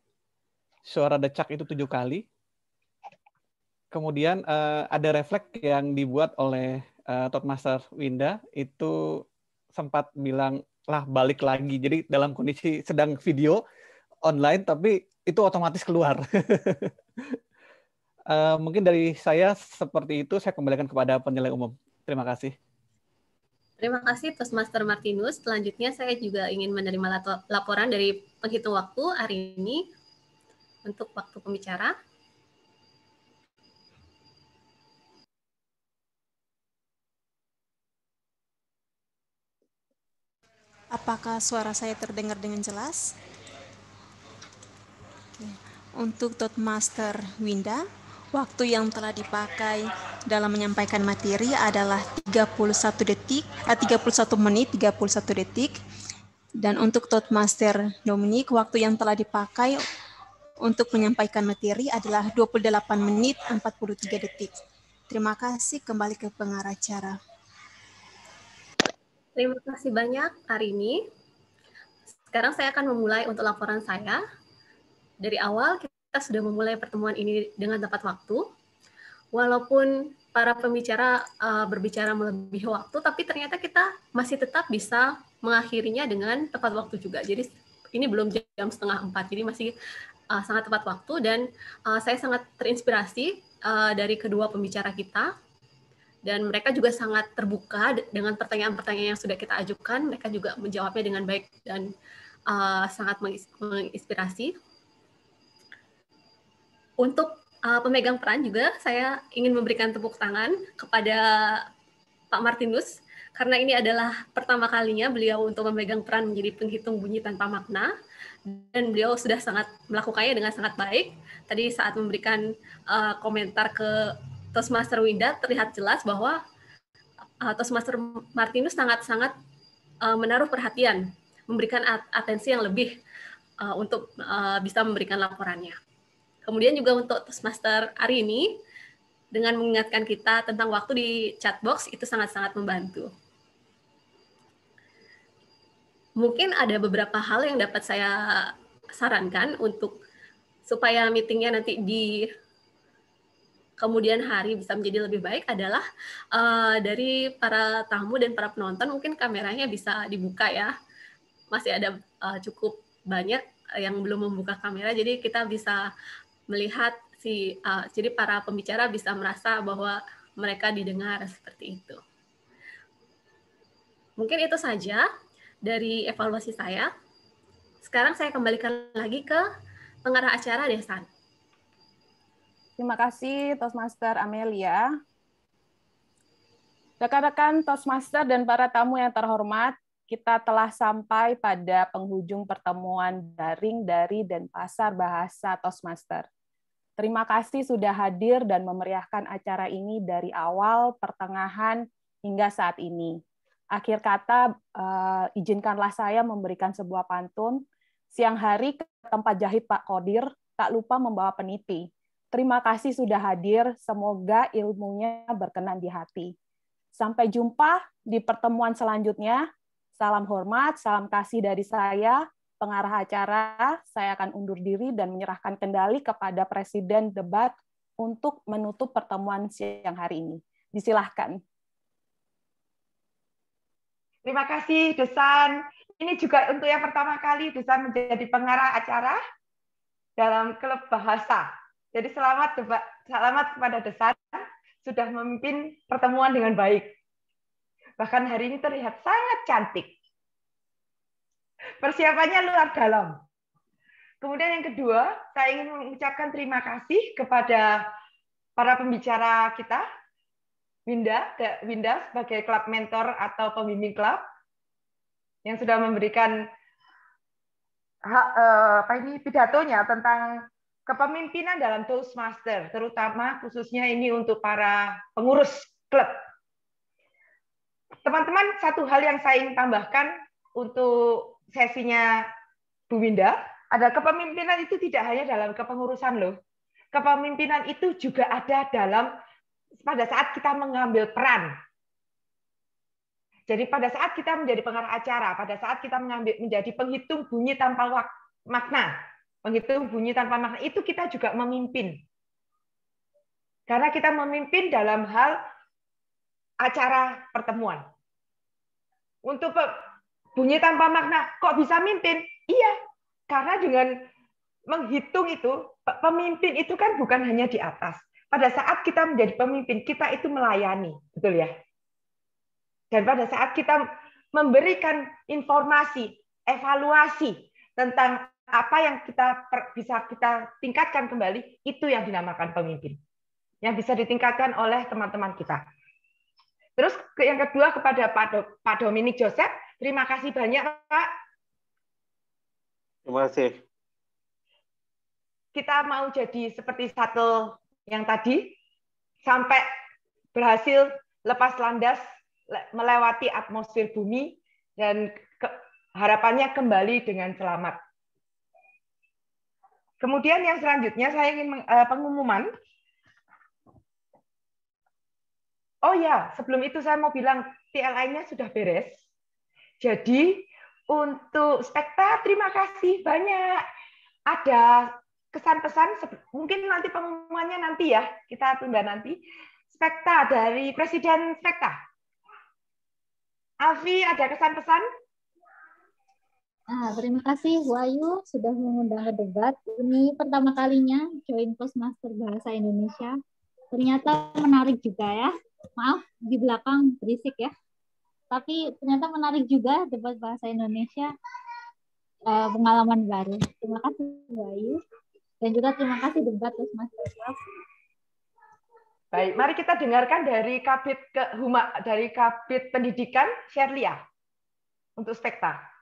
suara decak itu tujuh kali, kemudian uh, ada refleks yang dibuat oleh uh, eh, Master Winda itu sempat bilang lah balik lagi. Jadi dalam kondisi sedang video online tapi itu otomatis keluar. uh, mungkin dari saya seperti itu saya kembalikan kepada penilai umum. Terima kasih. Terima kasih Master Martinus. Selanjutnya saya juga ingin menerima laporan dari penghitung waktu hari ini untuk waktu pembicara. Apakah suara saya terdengar dengan jelas? Oke. Untuk Toastmaster Winda, waktu yang telah dipakai dalam menyampaikan materi adalah 31 detik, eh, 31 menit 31 detik. Dan untuk Toastmaster Dominic, waktu yang telah dipakai untuk menyampaikan materi adalah 28 menit 43 detik. Terima kasih kembali ke pengarah acara. Terima kasih banyak hari ini. Sekarang saya akan memulai untuk laporan saya. Dari awal kita sudah memulai pertemuan ini dengan tepat waktu. Walaupun para pembicara uh, berbicara melebihi waktu, tapi ternyata kita masih tetap bisa mengakhirinya dengan tepat waktu juga. Jadi ini belum jam setengah empat, jadi masih uh, sangat tepat waktu dan uh, saya sangat terinspirasi uh, dari kedua pembicara kita dan mereka juga sangat terbuka dengan pertanyaan-pertanyaan yang sudah kita ajukan mereka juga menjawabnya dengan baik dan uh, sangat menginspirasi untuk uh, pemegang peran juga saya ingin memberikan tepuk tangan kepada Pak Martinus karena ini adalah pertama kalinya beliau untuk memegang peran menjadi penghitung bunyi tanpa makna dan beliau sudah sangat melakukannya dengan sangat baik tadi saat memberikan uh, komentar ke Toastmaster Winda terlihat jelas bahwa uh, Toastmaster Martinus sangat-sangat uh, menaruh perhatian, memberikan atensi yang lebih uh, untuk uh, bisa memberikan laporannya. Kemudian juga untuk Toastmaster hari ini, dengan mengingatkan kita tentang waktu di chatbox itu sangat-sangat membantu. Mungkin ada beberapa hal yang dapat saya sarankan untuk supaya meetingnya nanti di kemudian hari bisa menjadi lebih baik adalah uh, dari para tamu dan para penonton mungkin kameranya bisa dibuka ya masih ada uh, cukup banyak yang belum membuka kamera jadi kita bisa melihat si uh, jadi para pembicara bisa merasa bahwa mereka didengar seperti itu mungkin itu saja dari evaluasi saya sekarang saya kembalikan lagi ke pengarah acara Desan. Terima kasih Toastmaster Amelia. Rekan-rekan Toastmaster dan para tamu yang terhormat, kita telah sampai pada penghujung pertemuan daring dari Denpasar Bahasa Toastmaster. Terima kasih sudah hadir dan memeriahkan acara ini dari awal, pertengahan, hingga saat ini. Akhir kata, uh, izinkanlah saya memberikan sebuah pantun. Siang hari ke tempat jahit Pak Kodir, tak lupa membawa peniti. Terima kasih sudah hadir. Semoga ilmunya berkenan di hati. Sampai jumpa di pertemuan selanjutnya. Salam hormat, salam kasih dari saya, pengarah acara. Saya akan undur diri dan menyerahkan kendali kepada Presiden Debat untuk menutup pertemuan siang hari ini. Disilahkan. Terima kasih, Desan. Ini juga untuk yang pertama kali Desan menjadi pengarah acara dalam klub bahasa jadi selamat selamat kepada Desan sudah memimpin pertemuan dengan baik. Bahkan hari ini terlihat sangat cantik. Persiapannya luar dalam. Kemudian yang kedua, saya ingin mengucapkan terima kasih kepada para pembicara kita, Winda, Winda sebagai klub mentor atau pembimbing klub yang sudah memberikan eh, apa ini pidatonya tentang kepemimpinan dalam Toastmaster, terutama khususnya ini untuk para pengurus klub. Teman-teman, satu hal yang saya ingin tambahkan untuk sesinya Bu Winda, ada kepemimpinan itu tidak hanya dalam kepengurusan loh. Kepemimpinan itu juga ada dalam pada saat kita mengambil peran. Jadi pada saat kita menjadi pengarah acara, pada saat kita mengambil menjadi penghitung bunyi tanpa makna, Menghitung bunyi tanpa makna itu kita juga memimpin. Karena kita memimpin dalam hal acara pertemuan. Untuk bunyi tanpa makna, kok bisa mimpin? Iya, karena dengan menghitung itu, pemimpin itu kan bukan hanya di atas. Pada saat kita menjadi pemimpin, kita itu melayani, betul ya? Dan pada saat kita memberikan informasi, evaluasi tentang apa yang kita per, bisa kita tingkatkan kembali itu yang dinamakan pemimpin yang bisa ditingkatkan oleh teman-teman kita. Terus yang kedua kepada Pak, Do, Pak Dominik Joseph, terima kasih banyak Pak. Terima kasih. Kita mau jadi seperti satu yang tadi sampai berhasil lepas landas melewati atmosfer bumi dan harapannya kembali dengan selamat. Kemudian yang selanjutnya saya ingin eh, pengumuman. Oh ya, sebelum itu saya mau bilang TLI-nya sudah beres. Jadi untuk Spekta terima kasih banyak. Ada kesan-pesan mungkin nanti pengumumannya nanti ya, kita tunda nanti. Spekta dari Presiden Spekta. Alfi ada kesan-pesan? Nah, terima kasih Wayu sudah mengundang debat. Ini pertama kalinya join Postmaster Bahasa Indonesia. Ternyata menarik juga ya. Maaf di belakang berisik ya. Tapi ternyata menarik juga debat bahasa Indonesia. uh, pengalaman baru. Terima kasih Wayu. Dan juga terima kasih debat Postmaster Baik, mari kita dengarkan dari Kabit ke Huma, dari Kabit Pendidikan Sherlia untuk Spekta.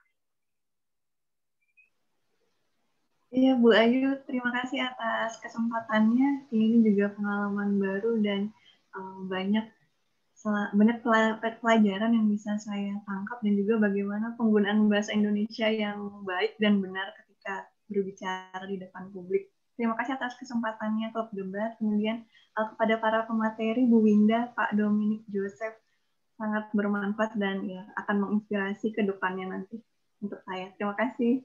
Iya Bu Ayu, terima kasih atas kesempatannya. Ini juga pengalaman baru dan um, banyak banyak pelajaran yang bisa saya tangkap dan juga bagaimana penggunaan bahasa Indonesia yang baik dan benar ketika berbicara di depan publik. Terima kasih atas kesempatannya Klub Debat. Kemudian uh, kepada para pemateri Bu Winda, Pak Dominik Joseph sangat bermanfaat dan ya akan menginspirasi ke depannya nanti untuk saya. Terima kasih.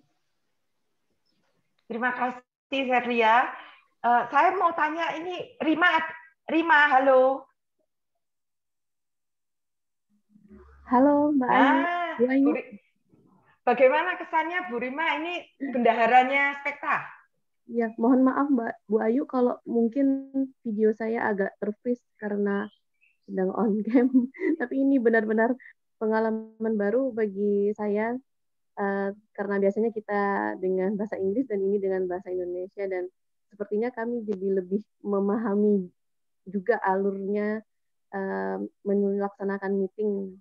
Terima kasih Serlia. Ya. Uh, eh, saya mau tanya ini Rima, Rima, halo. Halo Mbak ah, Ayu. Nah, iya, iya. Bagaimana kesannya Bu Rima ini bendaharanya Spekta? Ya, mohon maaf Mbak Bu Ayu kalau mungkin video saya agak terfreeze karena sedang on game. Tapi ini benar-benar pengalaman baru bagi saya Eh, karena biasanya kita dengan bahasa Inggris dan ini dengan bahasa Indonesia dan sepertinya kami jadi lebih memahami juga alurnya uh, melaksanakan meeting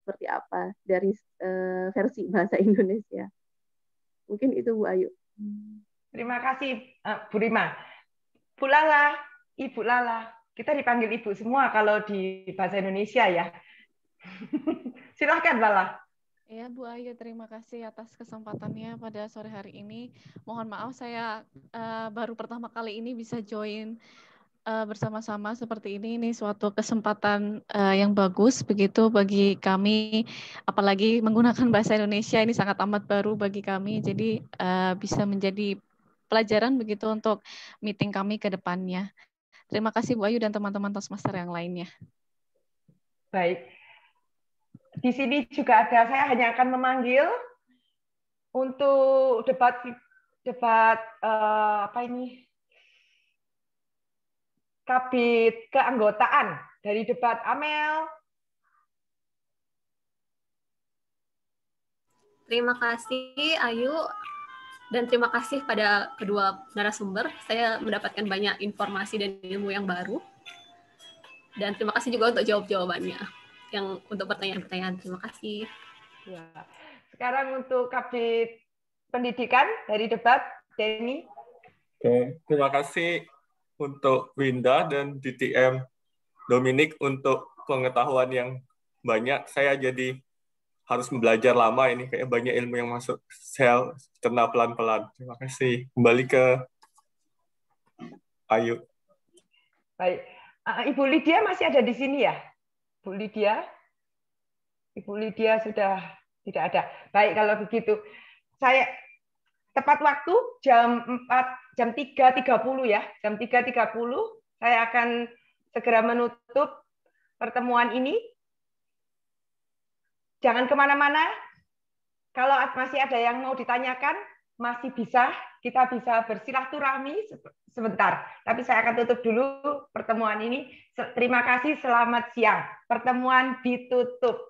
seperti apa dari eh, versi bahasa Indonesia. Mungkin itu Bu Ayu. Terima kasih Bu Rima. Bu Lala, Ibu Lala, kita dipanggil Ibu semua kalau di bahasa Indonesia ya. Silahkan Lala. Ya, Bu Ayu, terima kasih atas kesempatannya pada sore hari ini. Mohon maaf, saya uh, baru pertama kali ini bisa join uh, bersama-sama seperti ini. Ini suatu kesempatan uh, yang bagus, begitu bagi kami, apalagi menggunakan bahasa Indonesia ini sangat amat baru bagi kami. Jadi, uh, bisa menjadi pelajaran begitu untuk meeting kami ke depannya. Terima kasih, Bu Ayu, dan teman-teman Toastmaster yang lainnya. Baik, di sini juga ada saya hanya akan memanggil untuk debat debat uh, apa ini kabit keanggotaan dari debat Amel. Terima kasih Ayu dan terima kasih pada kedua narasumber. Saya mendapatkan banyak informasi dan ilmu yang baru. Dan terima kasih juga untuk jawab-jawabannya yang untuk pertanyaan-pertanyaan. Terima kasih. Ya. Sekarang untuk Kabit Pendidikan dari debat, Denny. Oke, terima kasih untuk Winda dan DTM Dominic untuk pengetahuan yang banyak. Saya jadi harus belajar lama ini kayak banyak ilmu yang masuk sel cerna pelan-pelan. Terima kasih. Kembali ke Ayu. Baik. Ah, Ibu Lydia masih ada di sini ya? Bu Lydia? Ibu Lydia sudah tidak ada. Baik kalau begitu. Saya tepat waktu jam 4 jam 3.30 ya. Jam 3.30 saya akan segera menutup pertemuan ini. Jangan kemana-mana. Kalau masih ada yang mau ditanyakan, masih bisa kita bisa bersilaturahmi sebentar. Tapi saya akan tutup dulu pertemuan ini. Terima kasih, selamat siang. Pertemuan ditutup.